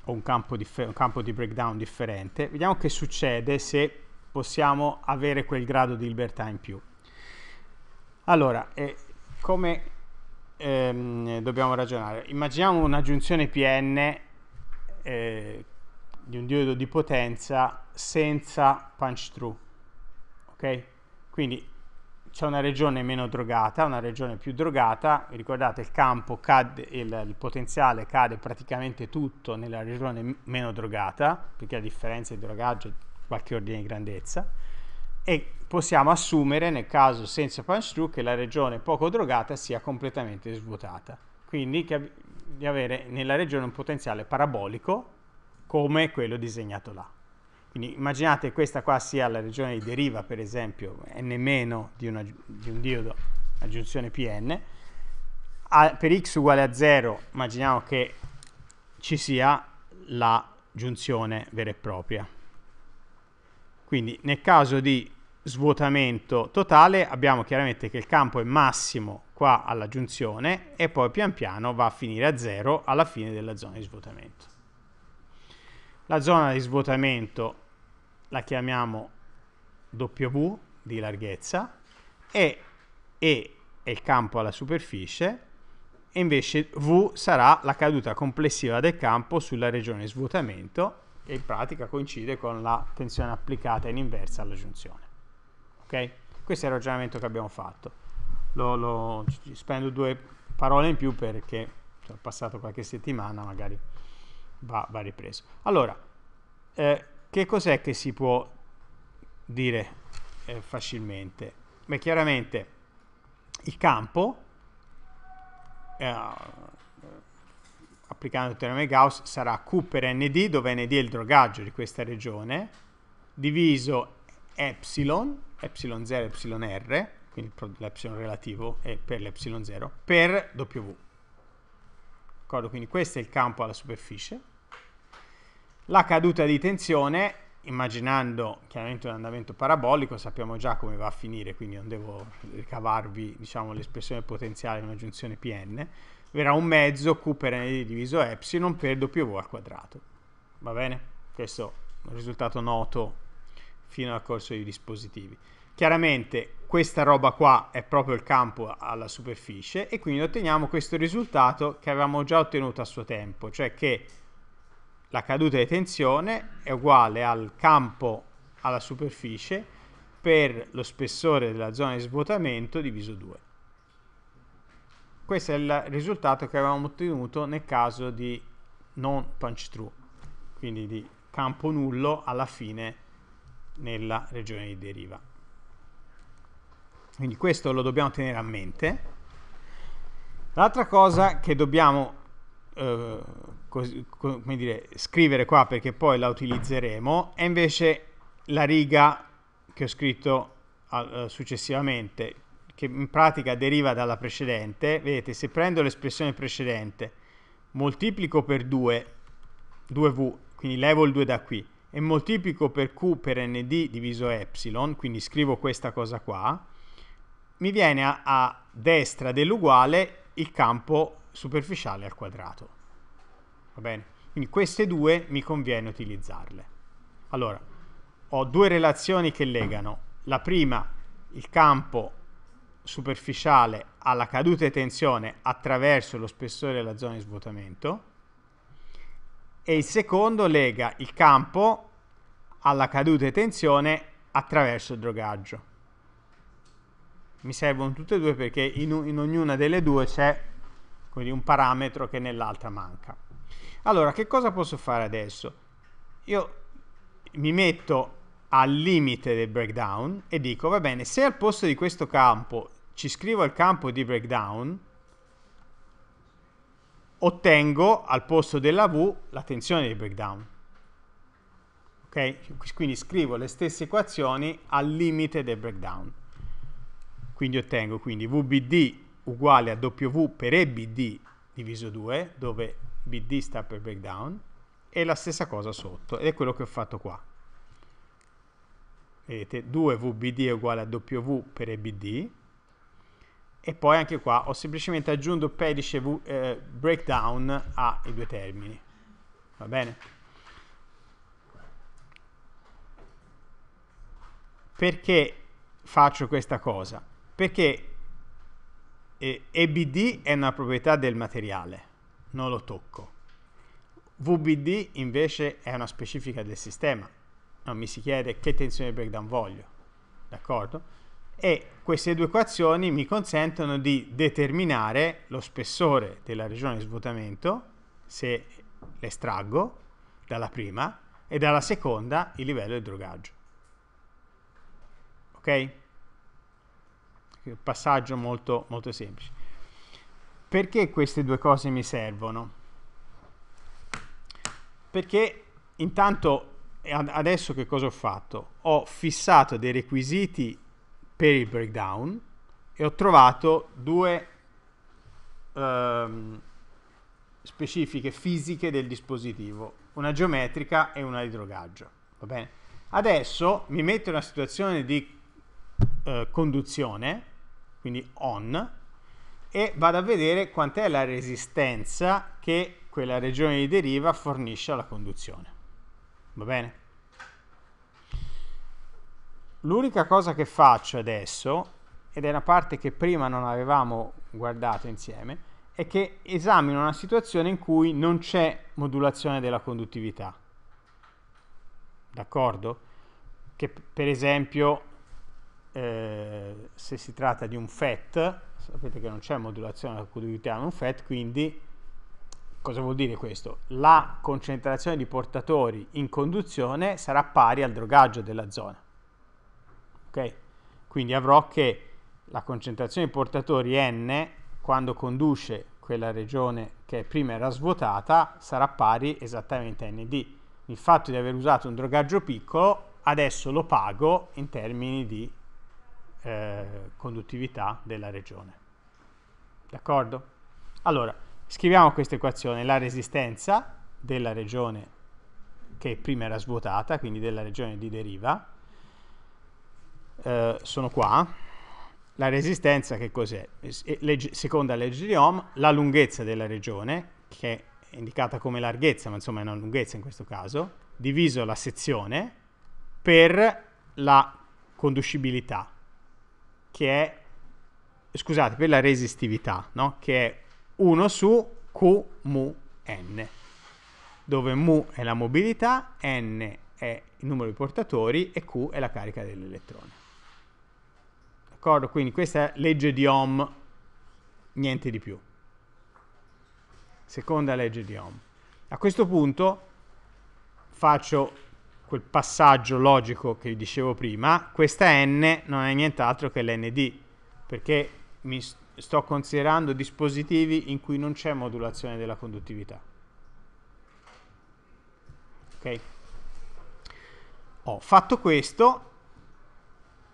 o un, campo, un campo di breakdown differente. Vediamo che succede se possiamo avere quel grado di libertà in più. Allora, eh, come ehm, dobbiamo ragionare? Immaginiamo una giunzione PN eh, di un diodo di potenza senza punch through. Ok? Quindi c'è una regione meno drogata, una regione più drogata, ricordate il campo, cade, il, il, potenziale cade praticamente tutto nella regione meno drogata, perché la differenza di drogaggio è qualche ordine di grandezza, e possiamo assumere nel caso senza punch through che la regione poco drogata sia completamente svuotata, quindi che, di avere nella regione un potenziale parabolico come quello disegnato là. Quindi immaginate che questa qua sia la regione di deriva, per esempio, n- meno di, una, di un diodo a giunzione Pn, a, per x uguale a 0 immaginiamo che ci sia la giunzione vera e propria. Quindi nel caso di svuotamento totale abbiamo chiaramente che il campo è massimo qua alla giunzione e poi pian piano va a finire a 0 alla fine della zona di svuotamento. La zona di svuotamento la chiamiamo W di larghezza e E è il campo alla superficie e invece V sarà la caduta complessiva del campo sulla regione svuotamento che in pratica coincide con la tensione applicata in inversa alla giunzione. Okay? Questo è il ragionamento che abbiamo fatto. Lo, lo, spendo due parole in più perché ho cioè, passato qualche settimana magari va, va ripreso. Allora, eh, che cos'è che si può dire eh, facilmente? Beh, chiaramente il campo, eh, applicando il teorema di Gauss, sarà Q per ND, dove ND è il drogaggio di questa regione, diviso epsilon, epsilon 0, epsilon r, quindi l'epsilon relativo è per l'epsilon 0, per W. Quindi questo è il campo alla superficie. La caduta di tensione, immaginando chiaramente un andamento parabolico, sappiamo già come va a finire, quindi non devo ricavarvi diciamo, l'espressione potenziale di una giunzione PN, verrà un mezzo Q per N diviso epsilon per W al quadrato. Va bene? Questo è un risultato noto fino al corso dei dispositivi. Chiaramente questa roba qua è proprio il campo alla superficie e quindi otteniamo questo risultato che avevamo già ottenuto a suo tempo, cioè che la caduta di tensione è uguale al campo alla superficie per lo spessore della zona di svuotamento diviso 2. Questo è il risultato che avevamo ottenuto nel caso di non punch through, quindi di campo nullo alla fine nella regione di deriva. Quindi questo lo dobbiamo tenere a mente. L'altra cosa che dobbiamo eh, così, come dire, scrivere qua perché poi la utilizzeremo, e invece la riga che ho scritto eh, successivamente, che in pratica deriva dalla precedente, vedete, se prendo l'espressione precedente, moltiplico per 2, 2v, quindi levo il 2 da qui, e moltiplico per q per nd diviso epsilon, quindi scrivo questa cosa qua, mi viene a, a destra dell'uguale il campo superficiale al quadrato va bene? Quindi queste due mi conviene utilizzarle. Allora, ho due relazioni che legano. La prima, il campo superficiale alla caduta di tensione attraverso lo spessore della zona di svuotamento e il secondo lega il campo alla caduta di tensione attraverso il drogaggio. Mi servono tutte e due perché in, in ognuna delle due c'è un parametro che nell'altra manca. Allora, che cosa posso fare adesso? Io mi metto al limite del breakdown e dico, va bene, se al posto di questo campo ci scrivo il campo di breakdown, ottengo al posto della V la tensione di breakdown. Ok? Quindi scrivo le stesse equazioni al limite del breakdown. Quindi ottengo quindi VBD uguale a W per EBD diviso 2, dove BD sta per breakdown e la stessa cosa sotto ed è quello che ho fatto qua vedete 2VBD è uguale a W per EBD e poi anche qua ho semplicemente aggiunto pedice v, eh, breakdown ai due termini va bene? perché faccio questa cosa? perché eh, EBD è una proprietà del materiale non lo tocco. VBD invece è una specifica del sistema, non mi si chiede che tensione breakdown voglio, d'accordo? E queste due equazioni mi consentono di determinare lo spessore della regione di svuotamento, se l'estraggo dalla prima, e dalla seconda il livello di drogaggio. Ok? Passaggio molto, molto semplice. Perché queste due cose mi servono? Perché intanto adesso che cosa ho fatto? Ho fissato dei requisiti per il breakdown e ho trovato due ehm, specifiche fisiche del dispositivo, una geometrica e una di drogaggio. Va bene? Adesso mi metto in una situazione di eh, conduzione, quindi on, e vado a vedere quant'è la resistenza che quella regione di deriva fornisce alla conduzione. Va bene? L'unica cosa che faccio adesso, ed è una parte che prima non avevamo guardato insieme, è che esamino una situazione in cui non c'è modulazione della conduttività. D'accordo? Che per esempio eh, se si tratta di un FET, sapete che non c'è modulazione della curvatura non FET, quindi cosa vuol dire questo? La concentrazione di portatori in conduzione sarà pari al drogaggio della zona. Okay? Quindi avrò che la concentrazione di portatori N, quando conduce quella regione che prima era svuotata, sarà pari esattamente a ND. Il fatto di aver usato un drogaggio piccolo, adesso lo pago in termini di eh, conduttività della regione. D'accordo? Allora, scriviamo questa equazione, la resistenza della regione che prima era svuotata, quindi della regione di deriva, eh, sono qua. La resistenza che cos'è? seconda legge di Ohm, la lunghezza della regione, che è indicata come larghezza, ma insomma è una lunghezza in questo caso, diviso la sezione per la conducibilità, che è scusate, per la resistività, no? che è 1 su Q mu n, dove mu è la mobilità, n è il numero di portatori e Q è la carica dell'elettrone. D'accordo? Quindi questa è legge di Ohm, niente di più. Seconda legge di Ohm. A questo punto faccio quel passaggio logico che vi dicevo prima, questa n non è nient'altro che l'nd, perché mi sto considerando dispositivi in cui non c'è modulazione della conduttività. Ok? Ho fatto questo,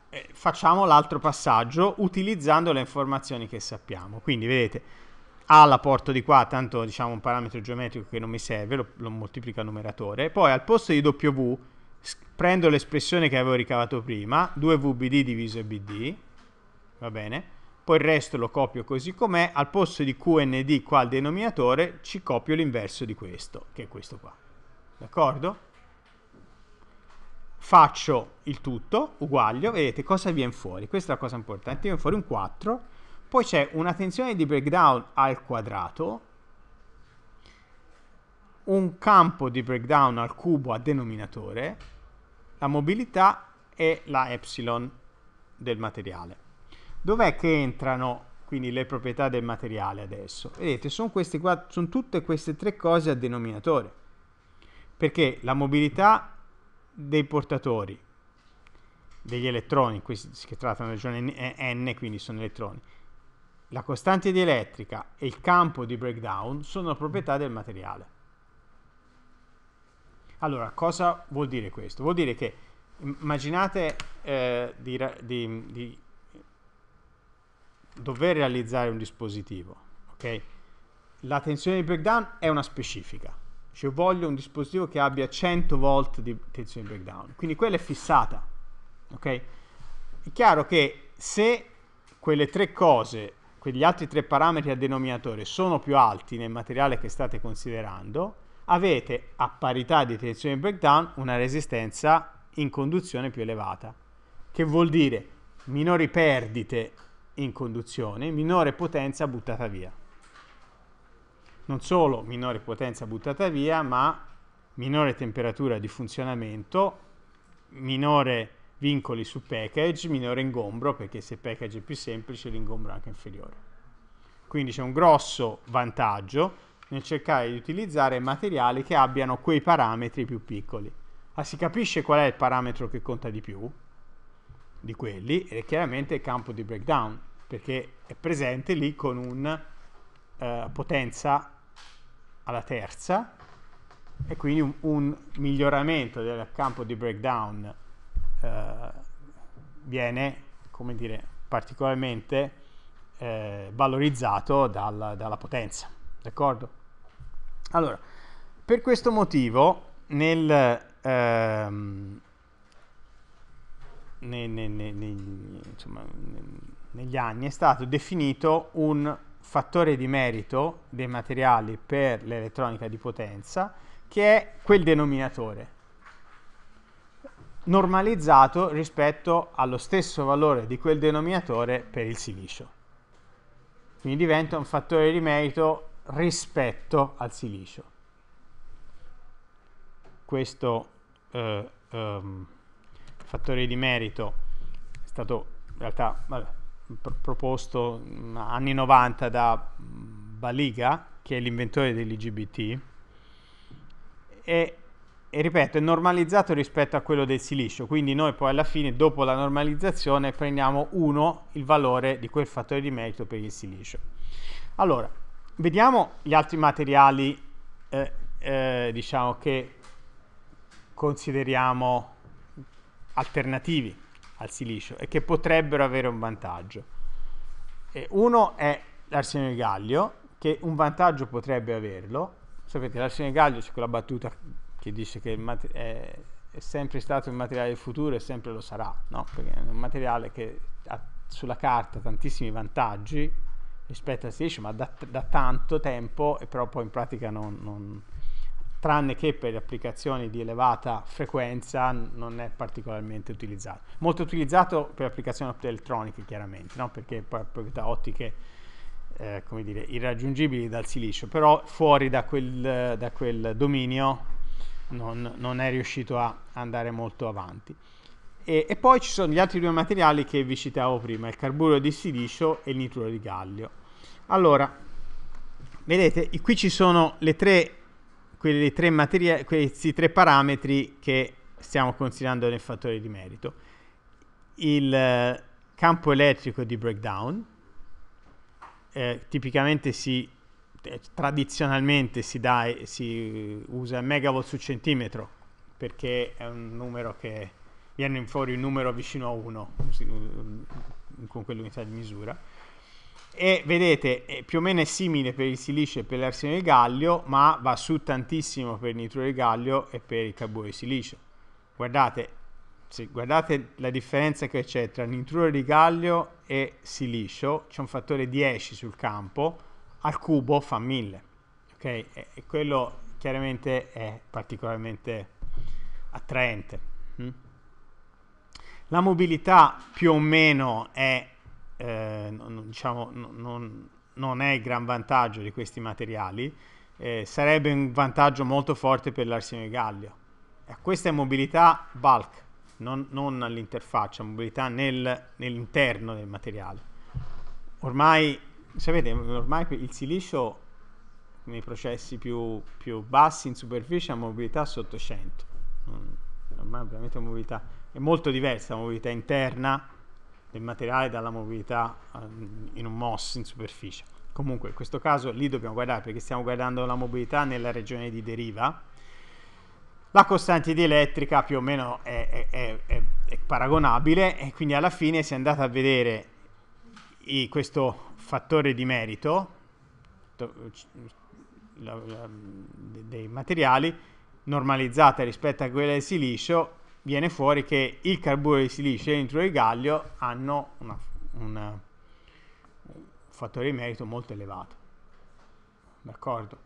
eh, facciamo l'altro passaggio utilizzando le informazioni che sappiamo. Quindi vedete, A la porto di qua, tanto diciamo un parametro geometrico che non mi serve, lo, lo moltiplico al numeratore, poi al posto di W prendo l'espressione che avevo ricavato prima, 2VBD diviso BD, va bene? poi il resto lo copio così com'è, al posto di QND qua al denominatore ci copio l'inverso di questo, che è questo qua. D'accordo? Faccio il tutto, uguaglio, vedete cosa viene fuori? Questa è la cosa importante, viene fuori un 4, poi c'è una tensione di breakdown al quadrato, un campo di breakdown al cubo a denominatore, la mobilità e la epsilon del materiale. Dov'è che entrano quindi le proprietà del materiale adesso? Vedete, sono, quattro, sono tutte queste tre cose a denominatore, perché la mobilità dei portatori, degli elettroni, questi che trattano la regione eh, N, quindi sono elettroni, la costante dielettrica e il campo di breakdown sono proprietà del materiale. Allora, cosa vuol dire questo? Vuol dire che immaginate eh, di, di, di dover realizzare un dispositivo, ok? La tensione di breakdown è una specifica, cioè voglio un dispositivo che abbia 100 volt di tensione di breakdown, quindi quella è fissata, ok? È chiaro che se quelle tre cose, quegli altri tre parametri a denominatore sono più alti nel materiale che state considerando, avete a parità di tensione di breakdown una resistenza in conduzione più elevata, che vuol dire minori perdite in conduzione, minore potenza buttata via. Non solo minore potenza buttata via, ma minore temperatura di funzionamento, minore vincoli su package, minore ingombro, perché se il package è più semplice l'ingombro è anche inferiore. Quindi c'è un grosso vantaggio nel cercare di utilizzare materiali che abbiano quei parametri più piccoli. Ma ah, si capisce qual è il parametro che conta di più? di quelli e chiaramente è campo di breakdown perché è presente lì con un eh, potenza alla terza e quindi un, un, miglioramento del campo di breakdown eh, viene, come dire, particolarmente eh, valorizzato dal, dalla potenza, d'accordo? Allora, per questo motivo nel, ehm, nei, nei, nei, insomma, negli anni è stato definito un fattore di merito dei materiali per l'elettronica di potenza che è quel denominatore normalizzato rispetto allo stesso valore di quel denominatore per il silicio. Quindi diventa un fattore di merito rispetto al silicio. Questo eh, um, fattore di merito è stato in realtà vabbè, pr proposto mh, mm, anni 90 da mm, Baliga, che è l'inventore dell'IGBT, e, e, ripeto, è normalizzato rispetto a quello del silicio, quindi noi poi alla fine, dopo la normalizzazione, prendiamo 1 il valore di quel fattore di merito per il silicio. Allora, vediamo gli altri materiali, eh, eh, diciamo, che consideriamo alternativi al silicio e che potrebbero avere un vantaggio. E uno è l'arsenio di gallio, che un vantaggio potrebbe averlo. Sapete, l'arsenio di gallio c'è quella battuta che dice che è, è, sempre stato il materiale del futuro e sempre lo sarà, no? Perché è un materiale che ha sulla carta tantissimi vantaggi rispetto al silicio, ma da, da tanto tempo e però poi in pratica non, non tranne che per applicazioni di elevata frequenza non è particolarmente utilizzato. Molto utilizzato per applicazioni elettroniche chiaramente, no? perché poi ha proprietà ottiche eh, come dire, irraggiungibili dal silicio, però fuori da quel, da quel dominio non, non, è riuscito a andare molto avanti. E, e, poi ci sono gli altri due materiali che vi citavo prima, il carburo di silicio e il nitruro di gallio. Allora, vedete, qui ci sono le tre quei tre, materia- questi tre parametri che stiamo considerando nel fattore di merito. Il eh, campo elettrico di breakdown, eh, tipicamente si, eh, tradizionalmente si, dà, si usa megavolt su centimetro, perché è un numero che viene fuori un numero vicino a 1 mm, con quell'unità di misura e vedete più o meno è simile per il silicio e per l'arsenio di gallio ma va su tantissimo per il nitruro di gallio e per il carburo di silicio guardate, se guardate la differenza che c'è tra nitruro di gallio e silicio c'è un fattore 10 sul campo al cubo fa 1000 ok? e, quello chiaramente è particolarmente attraente hm? la mobilità più o meno è eh, non, diciamo, non, non, è il gran vantaggio di questi materiali, eh, sarebbe un vantaggio molto forte per l'arsenio di Gallio. Eh, questa è mobilità bulk, non, non all'interfaccia, mobilità nel, nell'interno del materiale. Ormai, sapete, ormai il silicio nei processi più, più bassi in superficie ha mobilità sotto 100. Ormai è veramente mobilità, è molto diversa la mobilità interna del materiale dalla mobilità ehm, in un MOS in superficie. Comunque in questo caso lì dobbiamo guardare perché stiamo guardando la mobilità nella regione di deriva. La costante dielettrica più o meno è, è, è, è paragonabile e quindi alla fine si è andata a vedere i, questo fattore di merito dei materiali normalizzata rispetto a quella del silicio viene fuori che il carburo di silice e l'intruo di gallio hanno una, una, un fattore di merito molto elevato. D'accordo?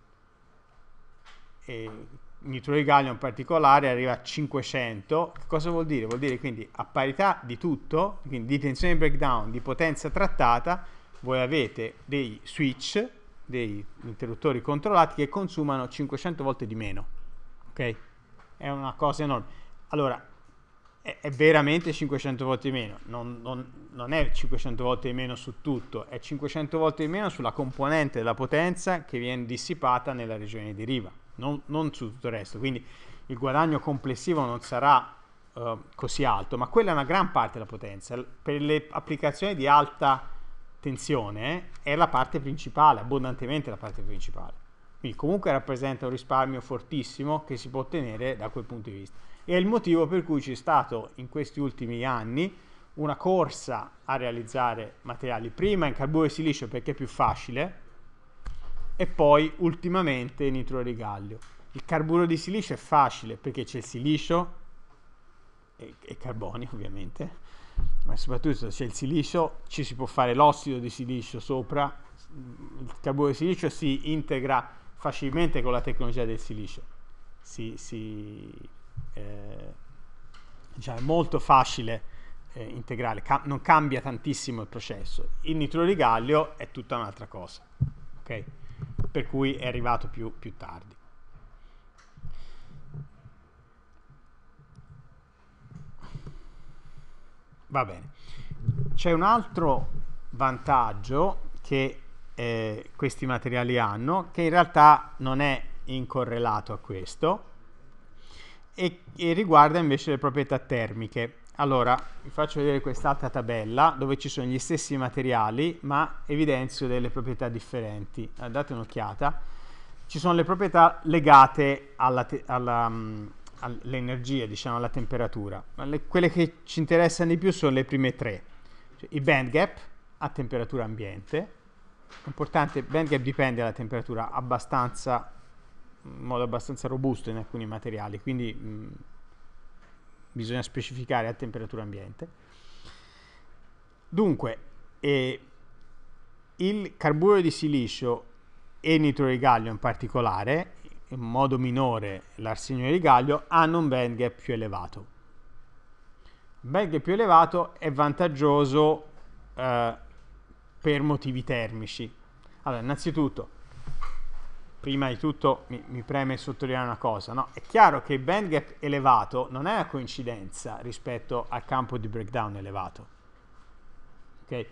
Nitro di gallio in particolare arriva a 500. Che cosa vuol dire? Vuol dire quindi a parità di tutto, quindi di tensione breakdown, di potenza trattata, voi avete dei switch, dei interruttori controllati che consumano 500 volte di meno. Ok? È una cosa enorme. Allora, è veramente 500 volte di meno, non, non, non, è 500 volte di meno su tutto, è 500 volte di meno sulla componente della potenza che viene dissipata nella regione di riva, non, non su tutto il resto, quindi il guadagno complessivo non sarà uh, così alto, ma quella è una gran parte della potenza, per le applicazioni di alta tensione eh, è la parte principale, abbondantemente la parte principale, quindi comunque rappresenta un risparmio fortissimo che si può ottenere da quel punto di vista è il motivo per cui c'è stato in questi ultimi anni una corsa a realizzare materiali prima in carbone silicio perché è più facile e poi ultimamente in nitro di gallio. Il carburo di silicio è facile perché c'è il silicio e, e carbonio ovviamente, ma soprattutto se c'è il silicio, ci si può fare l'ossido di silicio sopra, il carburo di silicio si integra facilmente con la tecnologia del silicio, si, si eh, diciamo, molto facile eh, integrare, Ca non cambia tantissimo il processo. Il nitruro di gallio è tutta un'altra cosa, okay? per cui è arrivato più, più tardi. Va bene. C'è un altro vantaggio che eh, questi materiali hanno, che in realtà non è incorrelato a questo, e, e riguarda invece le proprietà termiche. Allora, vi faccio vedere quest'altra tabella dove ci sono gli stessi materiali ma evidenzio delle proprietà differenti. Eh, date un'occhiata. Ci sono le proprietà legate all'energia, mm, diciamo alla temperatura. Le, quelle che ci interessano di più sono le prime tre. Cioè, il band gap a temperatura ambiente. Importante, band gap dipende dalla temperatura abbastanza in modo abbastanza robusto in alcuni materiali, quindi mh, bisogna specificare a temperatura ambiente. Dunque, eh, il carburo di silicio e il nitruro di gaglio in particolare, in modo minore l'arsenio di gaglio, hanno un bandgap più elevato. Un bandgap più elevato è vantaggioso eh, per motivi termici. Allora, innanzitutto, prima di tutto mi, mi preme sottolineare una cosa, no? è chiaro che il band gap elevato non è una coincidenza rispetto al campo di breakdown elevato, okay?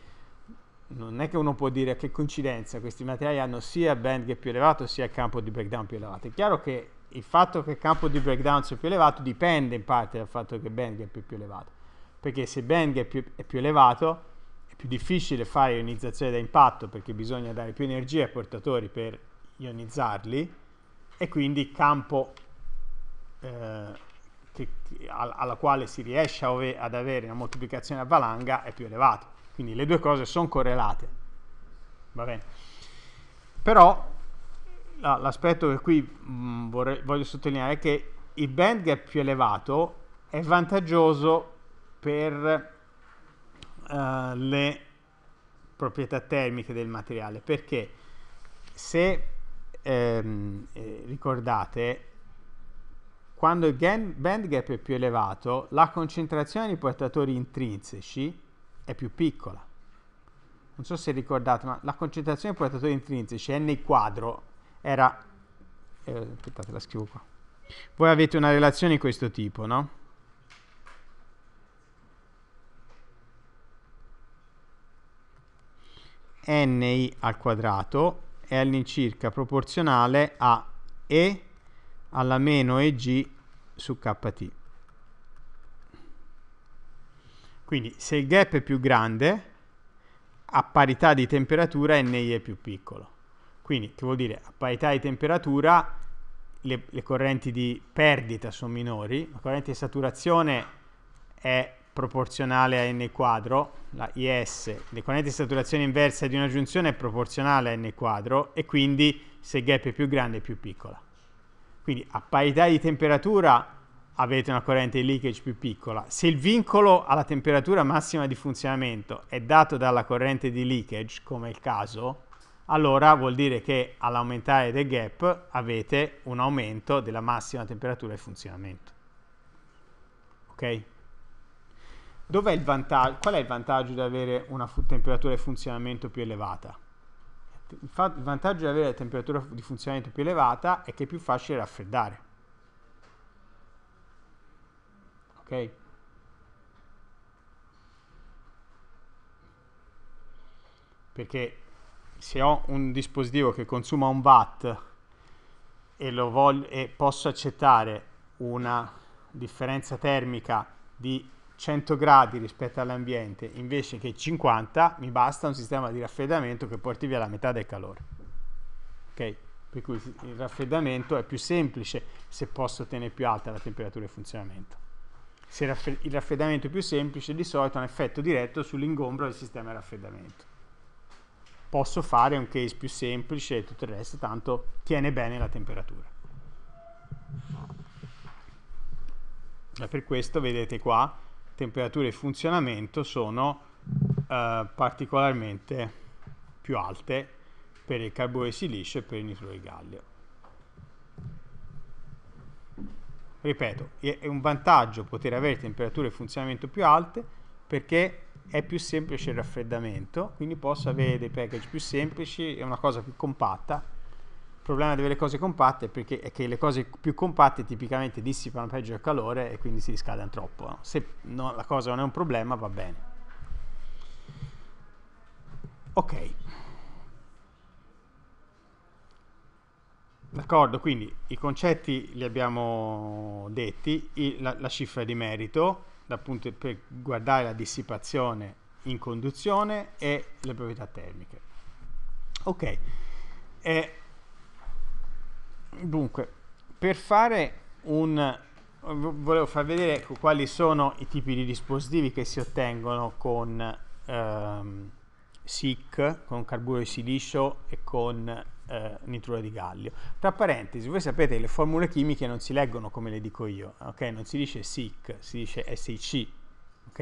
non è che uno può dire che coincidenza, questi materiali hanno sia il band gap più elevato sia il campo di breakdown più elevato, è chiaro che il fatto che il campo di breakdown sia più elevato dipende in parte dal fatto che il band gap è più elevato, perché se il band bandgap è più elevato è più difficile fare ionizzazione da impatto perché bisogna dare più energia ai portatori per ionizzarli e quindi campo eh, che, alla quale si riesce ad avere una moltiplicazione a valanga è più elevato. Quindi le due cose sono correlate. Va bene. Però l'aspetto che qui mh, mm, vorrei, voglio sottolineare è che il band gap più elevato è vantaggioso per uh, le proprietà termiche del materiale perché se ehm, eh, ricordate, quando il band gap è più elevato, la concentrazione di portatori intrinseci è più piccola. Non so se ricordate, ma la concentrazione di portatori intrinseci n nel quadro era... Eh, aspettate, la scrivo qua. Voi avete una relazione di questo tipo, no? n al quadrato è all'incirca proporzionale a E alla meno EG su KT. Quindi se il gap è più grande, a parità di temperatura NI è più piccolo. Quindi, che vuol dire? A parità di temperatura le, le correnti di perdita sono minori, la corrente di saturazione è proporzionale a n quadro, la IS, l'equazione di saturazione inversa di una giunzione è proporzionale a n quadro e quindi se il gap è più grande è più piccola. Quindi a parità di temperatura avete una corrente di leakage più piccola. Se il vincolo alla temperatura massima di funzionamento è dato dalla corrente di leakage, come è il caso, allora vuol dire che all'aumentare del gap avete un aumento della massima temperatura di funzionamento. Ok? Dov'è il vantaggio? Qual è il vantaggio di avere una temperatura di funzionamento più elevata? Il, il vantaggio di avere la temperatura di funzionamento più elevata è che è più facile raffreddare. Ok? Perché se ho un dispositivo che consuma un watt e, voglio, e posso accettare una differenza termica di 100 gradi rispetto all'ambiente invece che 50 mi basta un sistema di raffreddamento che porti via la metà del calore ok per cui il raffreddamento è più semplice se posso tenere più alta la temperatura di funzionamento se il raffreddamento è più semplice di solito ha un effetto diretto sull'ingombro del sistema di raffreddamento posso fare un case più semplice e tutto il resto tanto tiene bene la temperatura e per questo vedete qua temperature e funzionamento sono eh, particolarmente più alte per il carbone silicio e per il nitruro di gallio. Ripeto, è un vantaggio poter avere temperature e funzionamento più alte perché è più semplice il raffreddamento, quindi posso avere dei package più semplici e una cosa più compatta problema di avere cose compatte perché è che le cose più compatte tipicamente dissipano peggio il calore e quindi si riscaldano troppo. No? Se no, la cosa non è un problema va bene. Ok. D'accordo, quindi i concetti li abbiamo detti, i, la, la, cifra di merito punto, per guardare la dissipazione in conduzione e le proprietà termiche. Ok, e dunque, per fare un... volevo far vedere quali sono i tipi di dispositivi che si ottengono con ehm, SIC, con carburo di silicio e con eh, nitruro di gallio. Tra parentesi, voi sapete che le formule chimiche non si leggono come le dico io, ok? Non si dice SIC, si dice SIC, ok?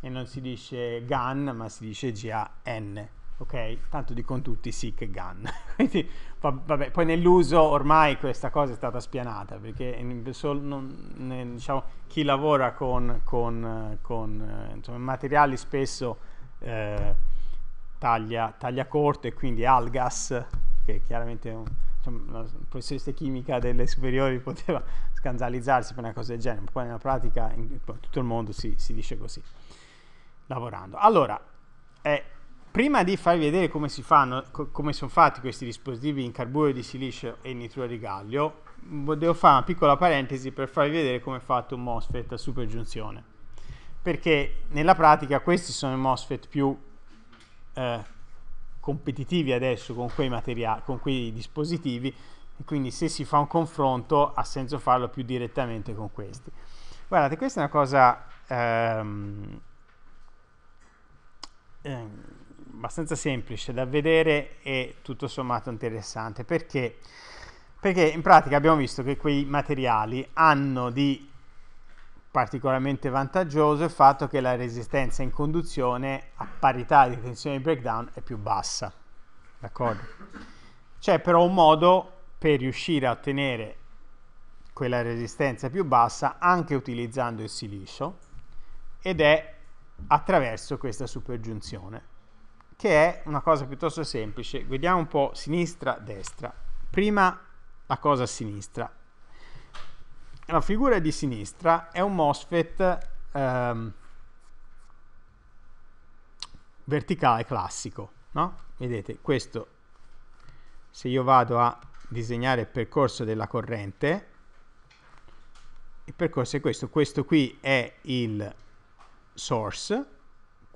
E non si dice GAN, ma si dice GAN ok? Tanto dicono tutti SIC Gun. Quindi, vabbè, poi nell'uso ormai questa cosa è stata spianata, perché non, diciamo, chi lavora con, con, con eh, insomma, materiali spesso eh, taglia, taglia corto e quindi Algas, che chiaramente un, diciamo, la professoressa chimica delle superiori poteva scandalizzarsi per una cosa del genere, poi nella pratica in tutto il mondo si, si dice così, lavorando. Allora, è prima di farvi vedere come, fanno, co come sono fatti questi dispositivi in carburo di silicio e nitruro di gallio, devo fare una piccola parentesi per farvi vedere come è fatto un MOSFET a supergiunzione. Perché nella pratica questi sono i MOSFET più eh, competitivi adesso con quei, materiali, con quei dispositivi, e quindi se si fa un confronto ha senso farlo più direttamente con questi. Guardate, questa è una cosa... Ehm, ehm, abbastanza semplice da vedere e tutto sommato interessante. Perché? Perché in pratica abbiamo visto che quei materiali hanno di particolarmente vantaggioso il fatto che la resistenza in conduzione a parità di tensione di breakdown è più bassa. D'accordo? C'è però un modo per riuscire a ottenere quella resistenza più bassa anche utilizzando il silicio ed è attraverso questa supergiunzione che è una cosa piuttosto semplice. Vediamo un po' sinistra-destra. Prima la cosa a sinistra. La figura di sinistra è un MOSFET ehm, verticale classico. No? Vedete, questo, se io vado a disegnare il percorso della corrente, il percorso è questo. Questo qui è il source,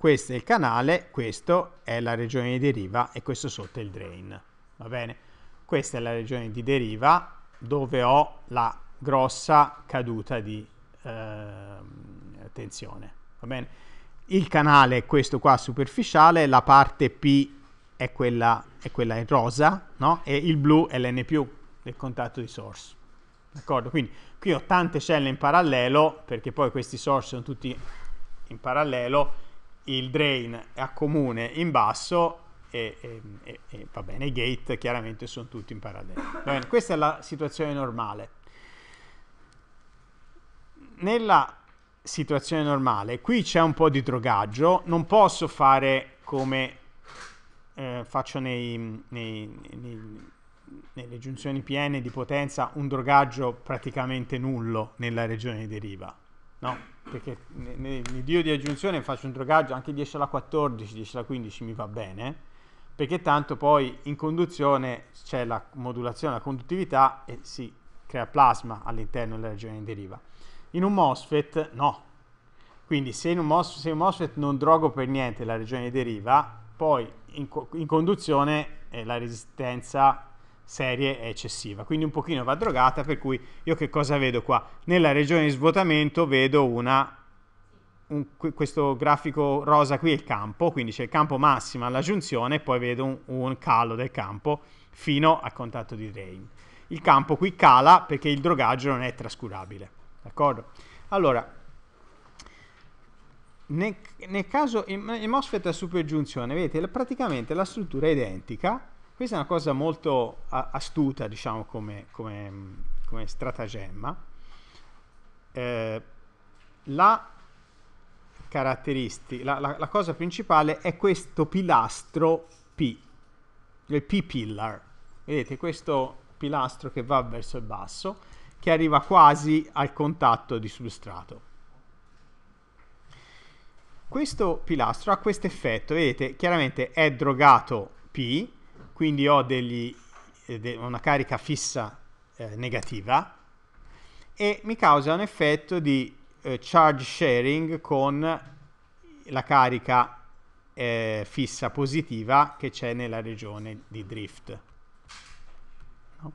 questo è il canale, questo è la regione di deriva e questo sotto è il drain, va bene? Questa è la regione di deriva dove ho la grossa caduta di eh, tensione, va bene? Il canale è questo qua superficiale, la parte P è quella, è quella in rosa, no? E il blu è l'N del contatto di source. D'accordo? Quindi qui ho tante celle in parallelo, perché poi questi source sono tutti in parallelo, il drain a comune in basso e, e, e, e va bene, i gate chiaramente sono tutti in parallelo. Bene, questa è la situazione normale. Nella situazione normale, qui c'è un po' di drogaggio, non posso fare come eh, faccio nei, nei, nei, nelle giunzioni piene di potenza un drogaggio praticamente nullo nella regione di deriva, no? perché nel dio di aggiunzione faccio un drogaggio anche 10 alla 14, 10 alla 15 mi va bene, perché tanto poi in conduzione c'è la modulazione, la conduttività e si crea plasma all'interno della regione in deriva. In un MOSFET no, quindi se in un MOSFET, se in un MOSFET non drogo per niente la regione di deriva, poi in, in conduzione eh, la resistenza serie è eccessiva, quindi un pochino va drogata, per cui io che cosa vedo qua? Nella regione di svuotamento vedo una, un, questo grafico rosa qui è il campo, quindi c'è il campo massimo alla giunzione e poi vedo un, un calo del campo fino al contatto di drain. Il campo qui cala perché il drogaggio non è trascurabile, d'accordo? Allora, nel, nel, caso in, in MOSFET a supergiunzione, vedete, praticamente la struttura è identica, questa è una cosa molto astuta, diciamo, come, come, come stratagemma. Eh, la, la, la, la cosa principale è questo pilastro P, il P-pillar. Vedete, questo pilastro che va verso il basso, che arriva quasi al contatto di substrato. Questo pilastro ha questo effetto, vedete, chiaramente è drogato P, quindi ho degli, eh, de, una carica fissa eh, negativa e mi causa un effetto di eh, charge sharing con la carica eh, fissa positiva che c'è nella regione di drift. No?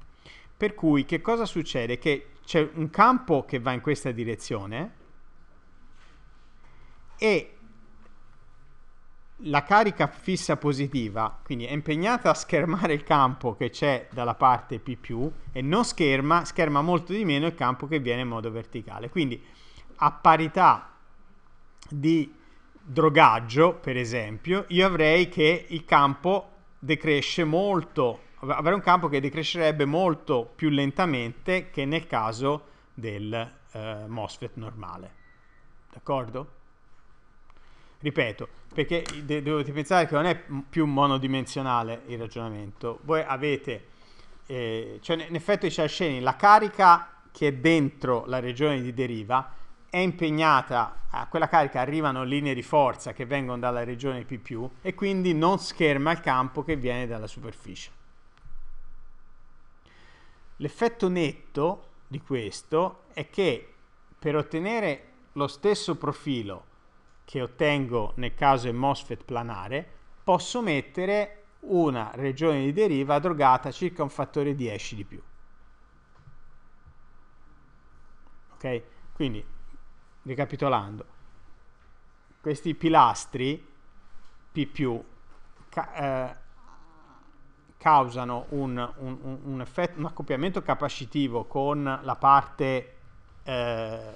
Per cui che cosa succede? Che c'è un campo che va in questa direzione e la carica fissa positiva, quindi è impegnata a schermare il campo che c'è dalla parte P e non scherma, scherma molto di meno il campo che viene in modo verticale. Quindi a parità di drogaggio, per esempio, io avrei che il campo decresce molto, avrei un campo che decrescerebbe molto più lentamente che nel caso del eh, MOSFET normale. D'accordo? Ripeto, perché de- dovete pensare che non è più monodimensionale il ragionamento. Voi avete, eh, cioè in effetti c'è scena, la carica che è dentro la regione di deriva è impegnata, a quella carica arrivano linee di forza che vengono dalla regione P+, e quindi non scherma il campo che viene dalla superficie. L'effetto netto di questo è che per ottenere lo stesso profilo che ottengo nel caso è MOSFET planare, posso mettere una regione di deriva drogata circa un fattore 10 di più. Ok? Quindi, ricapitolando, questi pilastri P più ca eh, causano un, un, un, effetto, un accoppiamento capacitivo con la parte eh,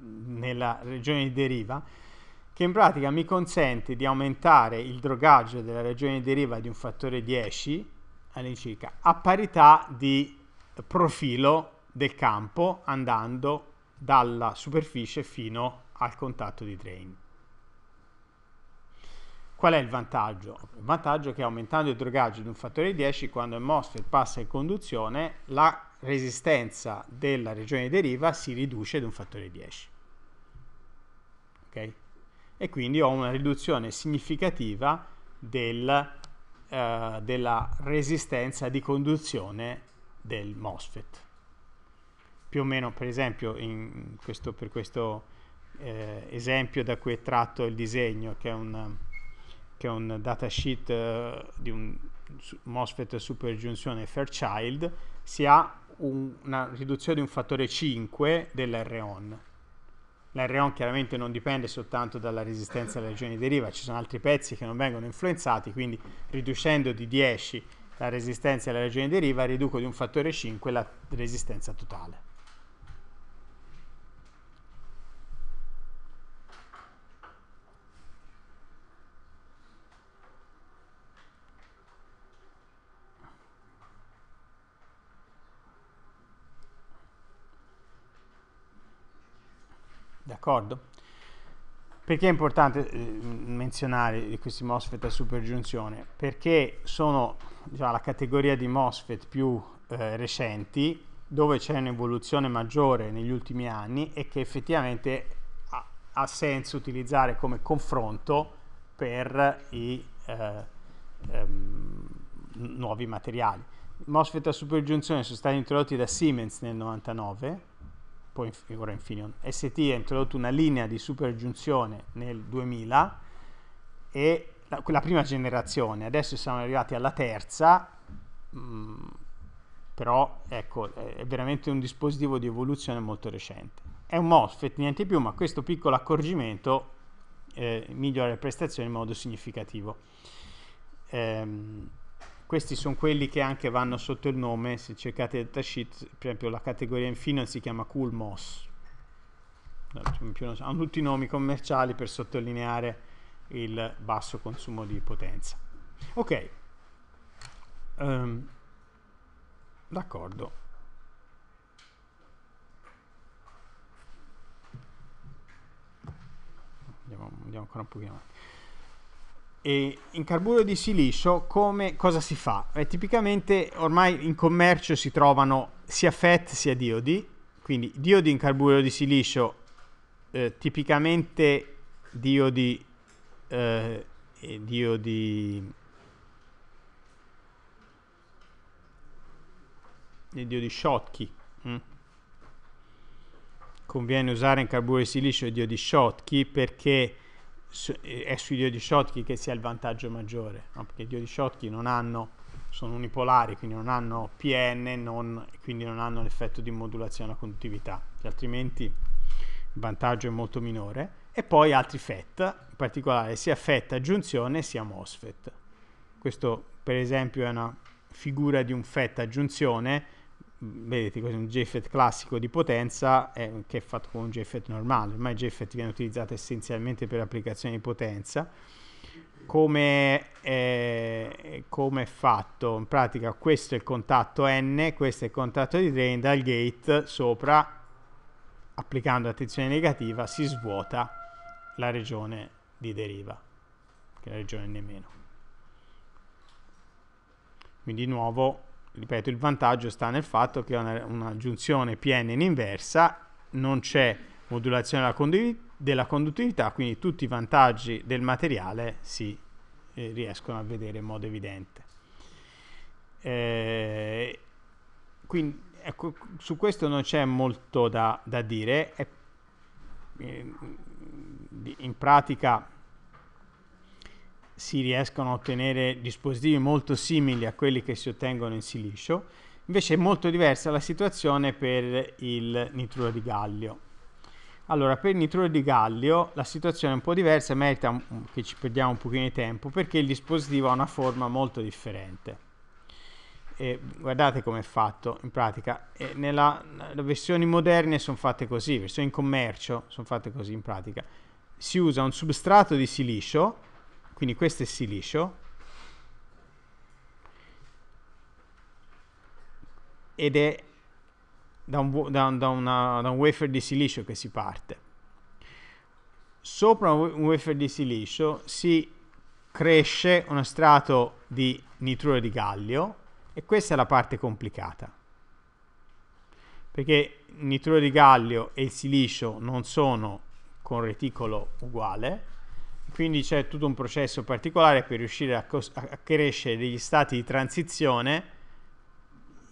nella regione di deriva, che in pratica mi consente di aumentare il drogaggio della regione di deriva di un fattore 10 all'incirca, a parità di profilo del campo andando dalla superficie fino al contatto di drain. Qual è il vantaggio? Il vantaggio è che aumentando il drogaggio di un fattore 10, quando il MOSFET passa in conduzione, la resistenza della regione di deriva si riduce di un fattore 10. Okay? E quindi ho una riduzione significativa del, eh, della resistenza di conduzione del MOSFET. Più o meno, per esempio, questo, per questo eh, esempio da cui è tratto il disegno, che è un, che è un datasheet eh, di un MOSFET supergiunzione Fairchild, si ha un, una riduzione di un fattore 5 dell'R-ON. L'R-ON chiaramente non dipende soltanto dalla resistenza alla regione di riva, ci sono altri pezzi che non vengono influenzati, quindi riducendo di 10 la resistenza alla regione di riva, riduco di un fattore 5 la resistenza totale. D'accordo? Perché è importante eh, menzionare questi MOSFET a supergiunzione? Perché sono diciamo, la categoria di MOSFET più eh, recenti, dove c'è un'evoluzione maggiore negli ultimi anni e che effettivamente ha, ha senso utilizzare come confronto per i eh, ehm, nuovi materiali. I MOSFET a supergiunzione sono stati introdotti da Siemens nel 99 poi ora Infineon. ST ha introdotto una linea di supergiunzione nel 2000 e la, la prima generazione, adesso siamo arrivati alla terza, mh, mm, però ecco, è veramente un dispositivo di evoluzione molto recente. È un MOSFET, niente più, ma questo piccolo accorgimento eh, migliora le prestazioni in modo significativo. Ehm, questi sono quelli che anche vanno sotto il nome, se cercate datasheet, per esempio la categoria in Finance si chiama cool moss. hanno tutti i nomi commerciali per sottolineare il basso consumo di potenza. Ok, um, d'accordo. Andiamo, andiamo ancora un pochino avanti. E in carburo di silicio come, cosa si fa? Eh, tipicamente ormai in commercio si trovano sia FET sia diodi, quindi diodi in carburo di silicio, eh, tipicamente diodi, eh, diodi, diodi Schottky. Mm. Conviene usare in carburo di silicio i diodi Schottky perché eh, è sui diodi Schottky che si ha il vantaggio maggiore, no? perché i diodi Schottky non hanno, sono unipolari, quindi non hanno PN, non, quindi non hanno l'effetto di modulazione a conduttività, altrimenti il vantaggio è molto minore. E poi altri FET, in particolare sia FET aggiunzione sia MOSFET. Questo per esempio è una figura di un FET aggiunzione, vedete questo è un JFET classico di potenza eh, che è fatto con un JFET normale ormai JFET viene utilizzato essenzialmente per applicazioni di potenza come, eh, come, è fatto in pratica questo è il contatto N questo è il contatto di drain dal gate sopra applicando attenzione negativa si svuota la regione di deriva che è la regione nemmeno quindi di nuovo ripeto, il vantaggio sta nel fatto che è una, una giunzione piena in inversa, non c'è modulazione della, condu della, conduttività, quindi tutti i vantaggi del materiale si eh, riescono a vedere in modo evidente. Eh, quindi ecco, su questo non c'è molto da, da dire, è, eh, in pratica si riescono a ottenere dispositivi molto simili a quelli che si ottengono in silicio, invece è molto diversa la situazione per il nitruro di gallio. Allora, per il nitruro di gallio la situazione è un po' diversa, e merita che ci perdiamo un pochino di tempo, perché il dispositivo ha una forma molto differente. E guardate come è fatto in pratica e nella, le versioni moderne sono fatte così, le versioni in commercio sono fatte così in pratica si usa un substrato di silicio quindi questo è sì liscio ed è da un, da, da, una, da un wafer di silicio che si parte. Sopra un wafer di silicio si cresce uno strato di nitruro di gallio e questa è la parte complicata. Perché il nitruro di gallio e il silicio non sono con reticolo uguale, quindi c'è tutto un processo particolare per riuscire a, cos- a, crescere degli stati di transizione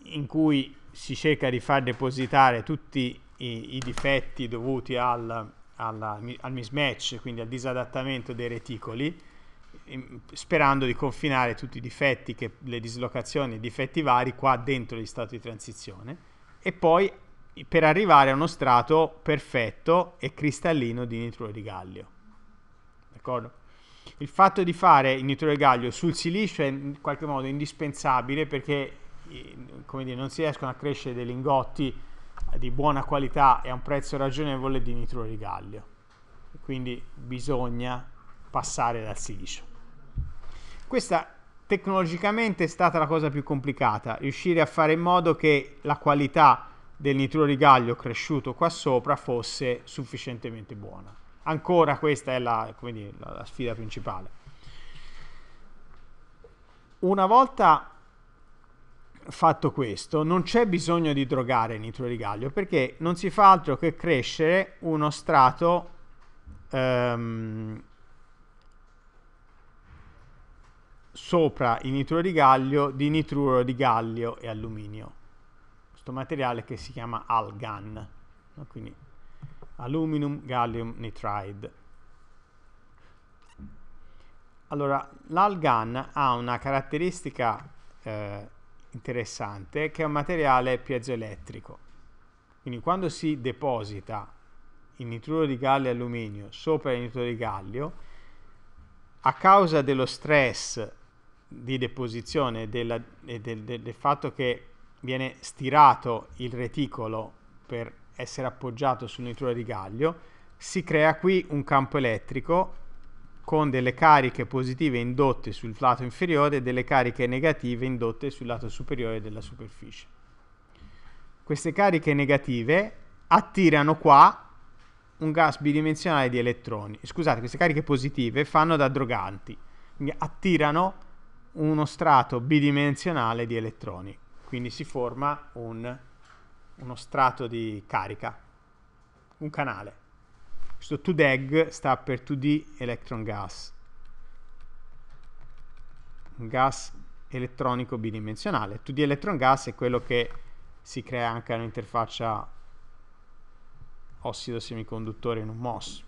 in cui si cerca di far depositare tutti i, i difetti dovuti al, alla, al mismatch, quindi al disadattamento dei reticoli, sperando di confinare tutti i difetti, che, le dislocazioni, i difetti vari qua dentro gli stati di transizione e poi per arrivare a uno strato perfetto e cristallino di nitruro di gallio d'accordo? Il fatto di fare il nitruro gaglio sul silicio è in qualche modo indispensabile perché dire, non si riescono a crescere dei lingotti di buona qualità e a un prezzo ragionevole di nitruro di gallio. Quindi bisogna passare dal silicio. Questa tecnologicamente è stata la cosa più complicata, riuscire a fare in modo che la qualità del nitruro di gaglio cresciuto qua sopra fosse sufficientemente buona ancora questa è la, dire, la sfida principale. Una volta fatto questo, non c'è bisogno di drogare il gallio perché non si fa altro che crescere uno strato ehm, sopra il nitrorigaglio di nitruro di gallio e alluminio. Questo materiale che si chiama algan. Quindi aluminum gallium nitride. Allora, l'algan ha una caratteristica eh, interessante che è un materiale piezoelettrico. Quindi quando si deposita il nitruro di gallio e alluminio sopra il nitruro di gallio, a causa dello stress di deposizione della, e del, del, del fatto che viene stirato il reticolo per essere appoggiato sul nituro di gallio, si crea qui un campo elettrico con delle cariche positive indotte sul lato inferiore e delle cariche negative indotte sul lato superiore della superficie. Queste cariche negative attirano qua un gas bidimensionale di elettroni. Scusate, queste cariche positive fanno da droganti, quindi attirano uno strato bidimensionale di elettroni, quindi si forma un uno strato di carica, un canale. Questo 2DEG sta per 2D Electron Gas, un gas elettronico bidimensionale. 2D Electron Gas è quello che si crea anche all'interfaccia ossido semiconduttore in un MOS.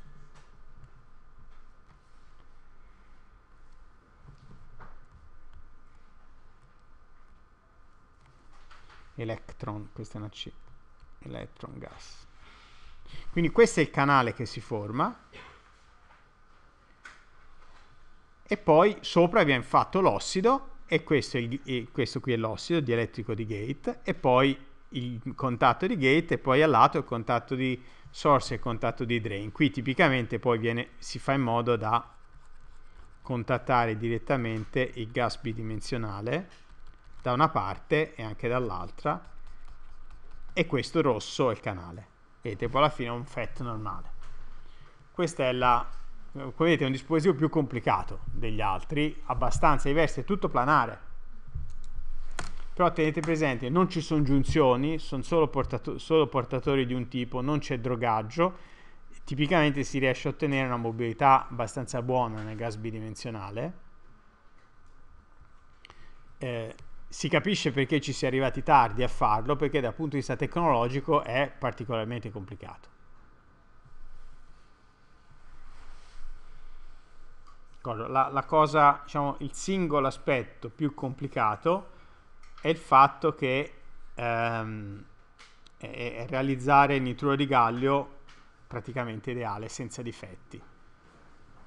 electron, questa è una C, electron gas. Quindi questo è il canale che si forma e poi sopra abbiamo fatto l'ossido e questo, il, e questo, qui è l'ossido dielettrico di gate e poi il contatto di gate e poi a lato il contatto di source e il contatto di drain. Qui tipicamente poi viene, si fa in modo da contattare direttamente il gas bidimensionale da una parte e anche dall'altra e questo rosso è il canale vedete poi alla fine è un FET normale questa è la come vedete è un dispositivo più complicato degli altri abbastanza diverso è tutto planare però tenete presente non ci sono giunzioni sono solo, portato solo portatori di un tipo non c'è drogaggio tipicamente si riesce a ottenere una mobilità abbastanza buona nel gas bidimensionale eh, si capisce perché ci si è arrivati tardi a farlo, perché dal punto di vista tecnologico è particolarmente complicato. La, la cosa, diciamo, il singolo aspetto più complicato è il fatto che ehm, è, è realizzare il nitruro di gallio praticamente ideale, senza difetti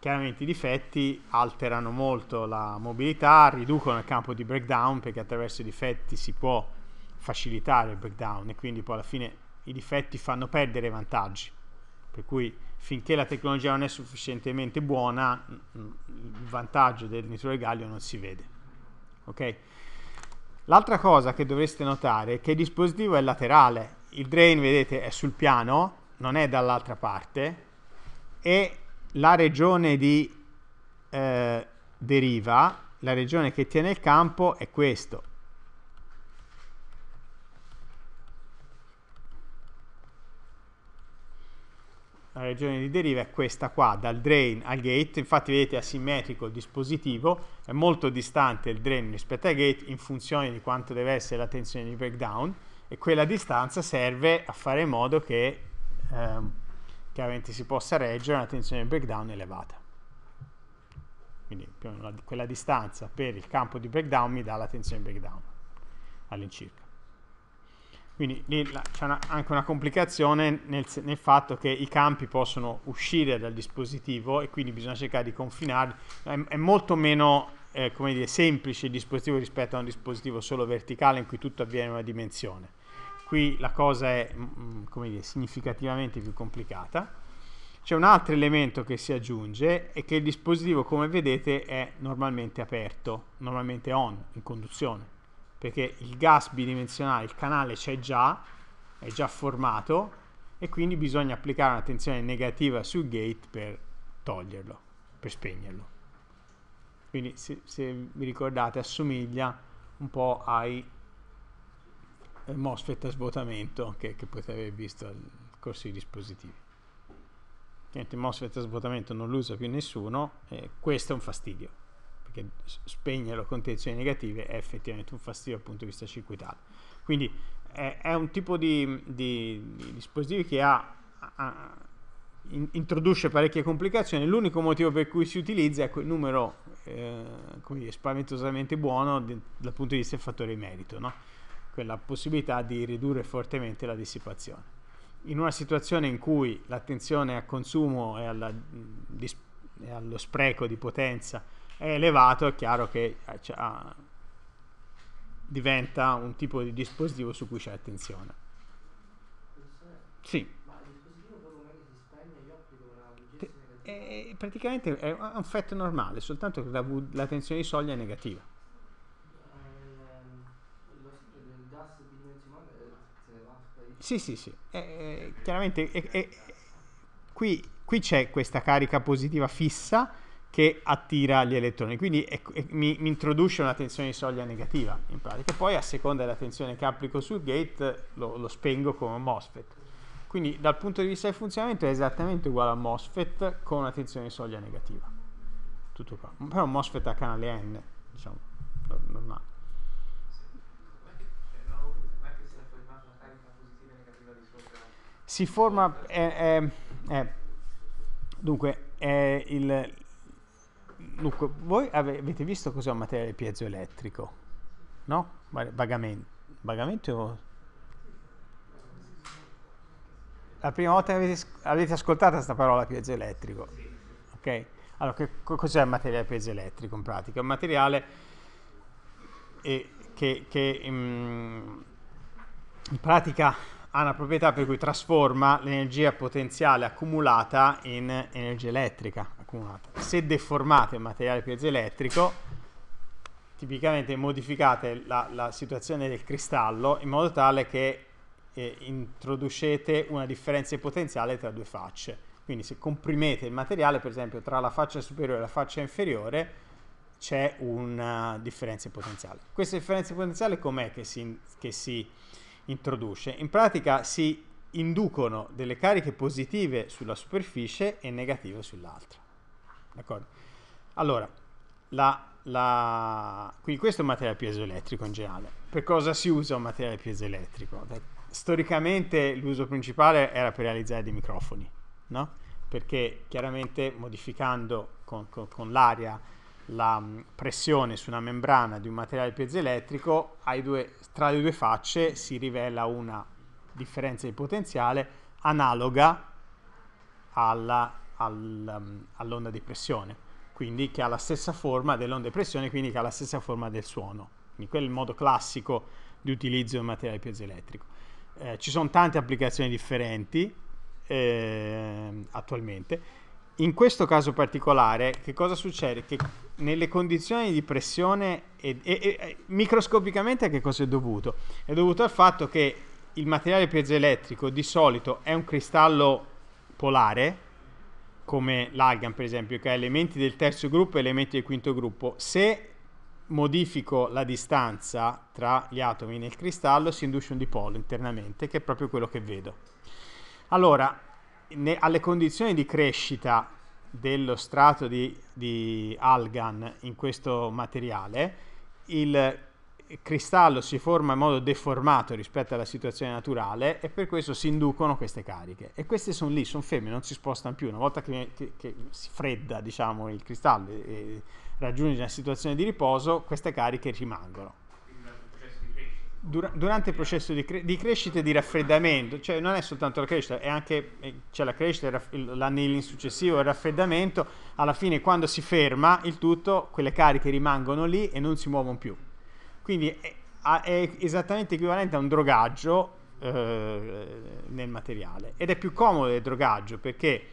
chiaramente i difetti alterano molto la mobilità, riducono il campo di breakdown perché attraverso i difetti si può facilitare il breakdown e quindi poi alla fine i difetti fanno perdere vantaggi. Per cui finché la tecnologia non è sufficientemente buona, mm, mm, il vantaggio del nitro del gallio non si vede. Okay? L'altra cosa che dovreste notare è che il dispositivo è laterale. Il drain, vedete, è sul piano, non è dall'altra parte e la regione di eh, deriva, la regione che tiene il campo è questo. La regione di deriva è questa qua, dal drain al gate, infatti vedete è asimmetrico il dispositivo, è molto distante il drain rispetto al gate in funzione di quanto deve essere la tensione di breakdown e quella distanza serve a fare in modo che... Ehm, chiaramente si possa reggere una tensione di breakdown elevata. Quindi più o meno quella distanza per il campo di breakdown mi dà la tensione breakdown all'incirca. Quindi c'è anche una complicazione nel, nel, fatto che i campi possono uscire dal dispositivo e quindi bisogna cercare di confinarli. È, è molto meno eh, dire, semplice il dispositivo rispetto a un dispositivo solo verticale in cui tutto avviene in una dimensione qui la cosa è mm, mm, dire, significativamente più complicata. C'è un altro elemento che si aggiunge e che il dispositivo, come vedete, è normalmente aperto, normalmente on, in conduzione, perché il gas bidimensionale, il canale c'è già, è già formato e quindi bisogna applicare una tensione negativa sul gate per toglierlo, per spegnerlo. Quindi se, se vi ricordate assomiglia un po' ai eh, MOSFET a svuotamento che, che potete aver visto al corso di dispositivi. Ovviamente MOSFET a svuotamento non lo usa più nessuno, e eh, questo è un fastidio, perché spegnerlo con tensioni negative è effettivamente un fastidio dal punto di vista circuitale. Quindi eh, è un tipo di, di, di dispositivo che ha, ha in, introduce parecchie complicazioni, l'unico motivo per cui si utilizza è quel numero eh, dire, spaventosamente buono dal punto di vista del fattore merito. No? quella possibilità di ridurre fortemente la dissipazione. In una situazione in cui l'attenzione al consumo e, alla, mm, e allo spreco di potenza è elevato, è chiaro che cioè, diventa un tipo di dispositivo su cui c'è attenzione. Sì. Eh, è praticamente è un effetto normale, soltanto che la, la tensione di soglia è negativa. Sì, sì, sì. Eh, eh chiaramente eh, eh, qui, qui, c'è questa carica positiva fissa che attira gli elettroni, quindi ecco, eh, mi, mi, introduce una tensione di soglia negativa in pratica. Poi a seconda della tensione che applico sul gate lo, lo spengo come un MOSFET. Quindi dal punto di vista del funzionamento è esattamente uguale a MOSFET con una tensione di soglia negativa. Tutto qua. Però MOSFET a canale N, diciamo, normale. si forma è, è, è, dunque il dunque voi avete visto cos'è un materiale piezoelettrico no? vagamente vagamente la prima volta che avete, avete ascoltato questa parola piezoelettrico ok? allora che, cos'è un materiale piezoelettrico in pratica? è un materiale eh, che, che in, mm, in pratica ha una proprietà per cui trasforma l'energia potenziale accumulata in energia elettrica accumulata. Se deformate il materiale piezoelettrico, tipicamente modificate la, la situazione del cristallo in modo tale che eh, introducete una differenza di potenziale tra due facce. Quindi se comprimete il materiale, per esempio, tra la faccia superiore e la faccia inferiore, c'è una differenza di potenziale. Questa differenza di potenziale com'è che si, che si introduce. In pratica si inducono delle cariche positive sulla superficie e negative sull'altra. D'accordo? Allora, la, la... quindi questo è un materiale piezoelettrico in generale. Per cosa si usa un materiale piezoelettrico? Storicamente l'uso principale era per realizzare dei microfoni, no? Perché chiaramente modificando con, con, con l'aria la mm, pressione su una membrana di un materiale piezoelettrico, due, tra le due facce si rivela una differenza di potenziale analoga alla, al, mm, all'onda di pressione, quindi che ha la stessa forma dell'onda di pressione, quindi che ha la stessa forma del suono. Quindi quello è il modo classico di utilizzo del materiale piezoelettrico. Eh, ci sono tante applicazioni differenti eh, attualmente in questo caso particolare, che cosa succede? Che nelle condizioni di pressione, e, e, e, microscopicamente a che cosa è dovuto? È dovuto al fatto che il materiale piezoelettrico di solito è un cristallo polare, come l'algan per esempio, che ha elementi del terzo gruppo e elementi del quinto gruppo. Se modifico la distanza tra gli atomi nel cristallo, si induce un dipolo internamente, che è proprio quello che vedo. Allora, ne, alle condizioni di crescita dello strato di, di algan in questo materiale, il cristallo si forma in modo deformato rispetto alla situazione naturale e per questo si inducono queste cariche. E queste sono lì, sono ferme, non si spostano più. Una volta che, che, che si fredda diciamo, il cristallo e raggiunge una situazione di riposo, queste cariche rimangono. Dur- durante il processo di, cre- di, crescita e di raffreddamento, cioè non è soltanto la crescita, è anche eh, c'è cioè la crescita, raff- l'annealing successivo, il raffreddamento, alla fine quando si ferma il tutto, quelle cariche rimangono lì e non si muovono più. Quindi è, è esattamente equivalente a un drogaggio eh, nel materiale ed è più comodo il drogaggio perché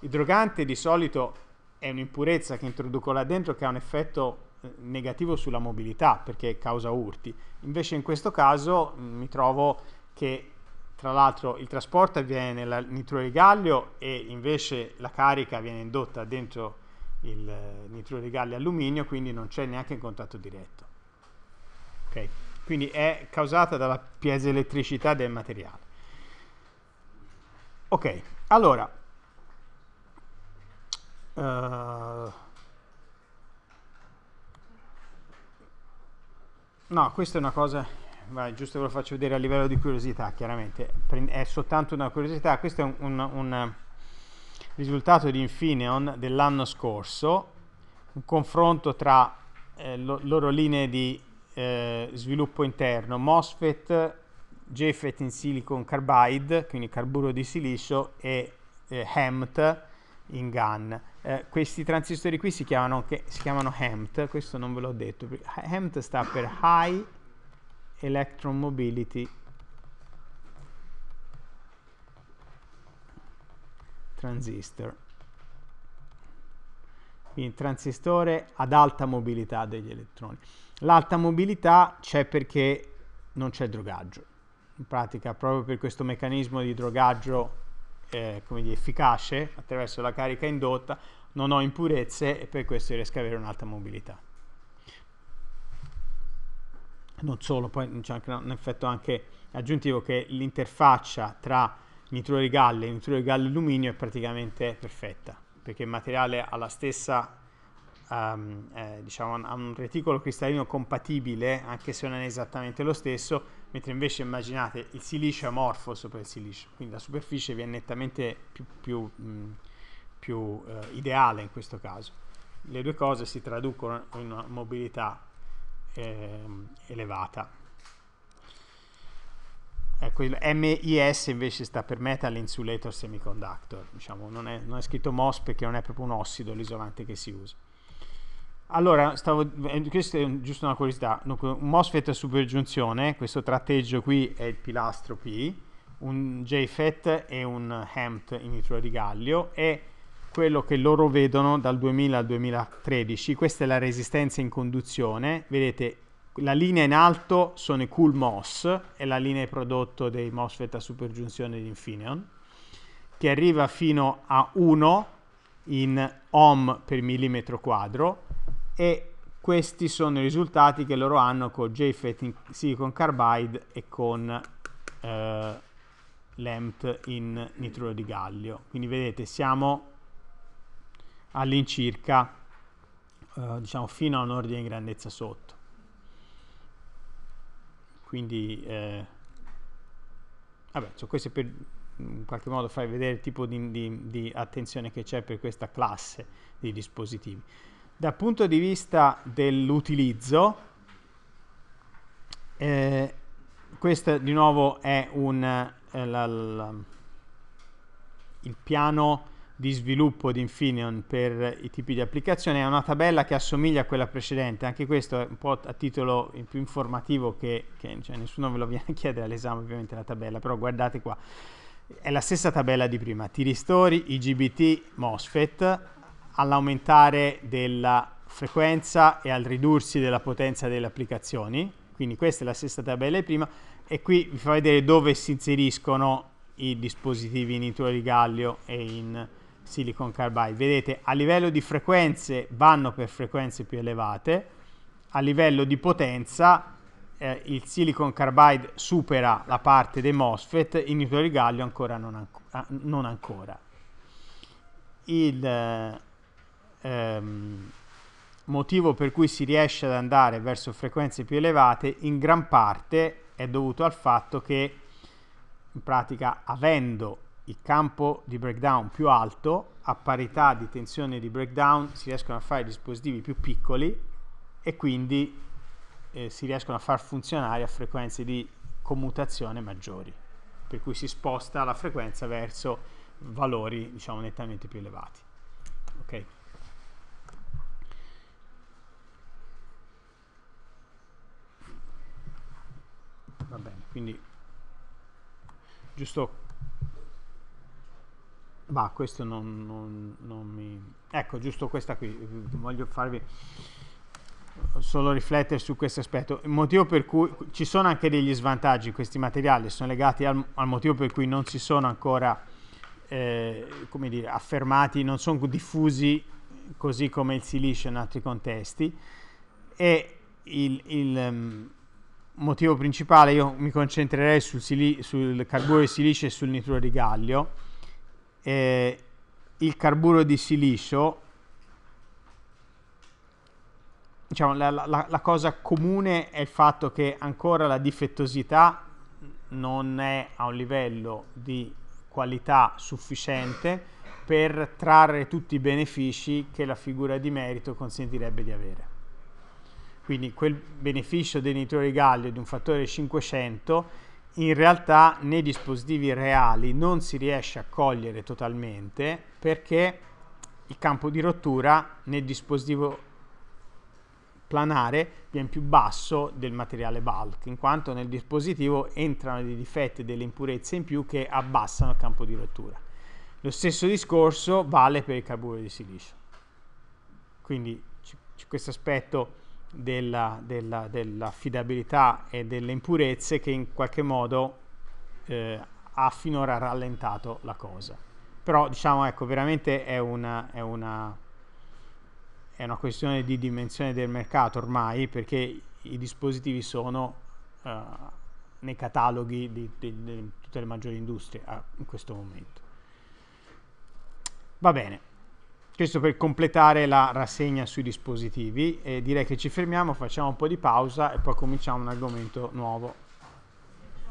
il drogante di solito è un'impurezza che introduco là dentro che ha un effetto eh, negativo sulla mobilità perché causa urti. Invece in questo caso mm, mi trovo che tra l'altro il trasporto avviene nel nitro nitrorigaglio e invece la carica viene indotta dentro il nitro eh, nitrorigaglio alluminio, quindi non c'è neanche in contatto diretto. Okay. Quindi è causata dalla piezoelettricità del materiale. Ok, allora... Uh, No, questa è una cosa, vai, giusto ve lo faccio vedere a livello di curiosità, chiaramente, è soltanto una curiosità, questo è un, un, un eh, risultato di Infineon dell'anno scorso, un confronto tra eh, lo, loro linee di eh, sviluppo interno, MOSFET, JFET in silicon carbide, quindi carburo di silicio, e eh, HEMT, in GAN. Eh, questi transistori qui si chiamano, che, si chiamano HEMT, questo non ve l'ho detto. HEMT sta per High Electron Mobility Transistor. Quindi transistore ad alta mobilità degli elettroni. L'alta mobilità c'è perché non c'è drogaggio. In pratica, proprio per questo meccanismo di drogaggio eh, dire, efficace attraverso la carica indotta, non ho impurezze e per questo riesco ad avere un'alta mobilità. Non solo, poi c'è anche un effetto anche aggiuntivo che l'interfaccia tra nitruro di gallo e nitruro di gallo alluminio è praticamente perfetta, perché il materiale ha la stessa Um, eh, diciamo, ha un reticolo cristallino compatibile, anche se non è esattamente lo stesso, mentre invece immaginate il silicio è morfo sopra il silicio, quindi la superficie viene nettamente più, più, mh, mm, più eh, ideale in questo caso. Le due cose si traducono in una mobilità eh, elevata. Ecco, MIS invece sta per Metal Insulator Semiconductor, diciamo, non, è, non è scritto MOS perché non è proprio un ossido l'isolante che si usa. Allora, stavo, eh, questa è giusto una curiosità, un MOSFET a supergiunzione, questo tratteggio qui è il pilastro P, un JFET e un HEMT in nitro di gallio e quello che loro vedono dal 2000 al 2013, questa è la resistenza in conduzione, vedete la linea in alto sono i cool MOS e la linea di prodotto dei MOSFET a supergiunzione di Infineon che arriva fino a 1 in ohm per millimetro quadro e questi sono i risultati che loro hanno con JFET in silicon carbide e con eh, l'EMT in nitruro di gallio. Quindi vedete siamo all'incirca eh, diciamo fino a un ordine di grandezza sotto. Quindi eh, vabbè, cioè questo è per in qualche modo far vedere il tipo di, di, di attenzione che c'è per questa classe di dispositivi dal punto di vista dell'utilizzo, eh, questo di nuovo è un, eh, la, la, il piano di sviluppo di Infineon per i tipi di applicazione, è una tabella che assomiglia a quella precedente, anche questo è un po' a titolo più informativo che, che cioè, nessuno ve lo viene a chiedere all'esame ovviamente la tabella, però guardate qua, è la stessa tabella di prima, T-Ristori, IGBT, MOSFET, all'aumentare della frequenza e al ridursi della potenza delle applicazioni, quindi questa è la stessa tabella di prima, e qui vi fa vedere dove si inseriscono i dispositivi in nitro di gallio e in silicon carbide. Vedete, a livello di frequenze vanno per frequenze più elevate, a livello di potenza eh, il silicon carbide supera la parte dei MOSFET, il nitro di gallio ancora non, anco, ah, non ancora. Il, eh, ehm, motivo per cui si riesce ad andare verso frequenze più elevate in gran parte è dovuto al fatto che in pratica avendo il campo di breakdown più alto a parità di tensione di breakdown si riescono a fare dispositivi più piccoli e quindi eh, si riescono a far funzionare a frequenze di commutazione maggiori per cui si sposta la frequenza verso valori diciamo nettamente più elevati okay. va bene quindi giusto ma questo non, non, non mi ecco giusto questa qui voglio farvi solo riflettere su questo aspetto. Il motivo per cui ci sono anche degli svantaggi in questi materiali, sono legati al, al motivo per cui non si sono ancora eh, come dire, affermati, non sono diffusi così come il silicio in altri contesti. E il, il, ehm, motivo principale io mi concentrerei sul, sili- sul carburo di silicio e sul nitruro di gallio. Eh, il carburo di silicio, diciamo, la, la, la, cosa comune è il fatto che ancora la difettosità non è a un livello di qualità sufficiente per trarre tutti i benefici che la figura di merito consentirebbe di avere quindi quel beneficio dei di gallio di un fattore 500 in realtà nei dispositivi reali non si riesce a cogliere totalmente perché il campo di rottura nel dispositivo planare viene più basso del materiale bulk, in quanto nel dispositivo entrano dei difetti e delle impurezze in più che abbassano il campo di rottura. Lo stesso discorso vale per il carburo di silicio. Quindi questo aspetto della, della, dell'affidabilità e delle impurezze che in qualche modo eh, ha finora rallentato la cosa. Però diciamo ecco veramente è una, è una, è una questione di dimensione del mercato ormai perché i dispositivi sono eh, nei cataloghi di, di, di tutte le maggiori industrie a, eh, in questo momento. Va bene questo per completare la rassegna sui dispositivi e eh, direi che ci fermiamo, facciamo un po' di pausa e poi cominciamo un argomento nuovo.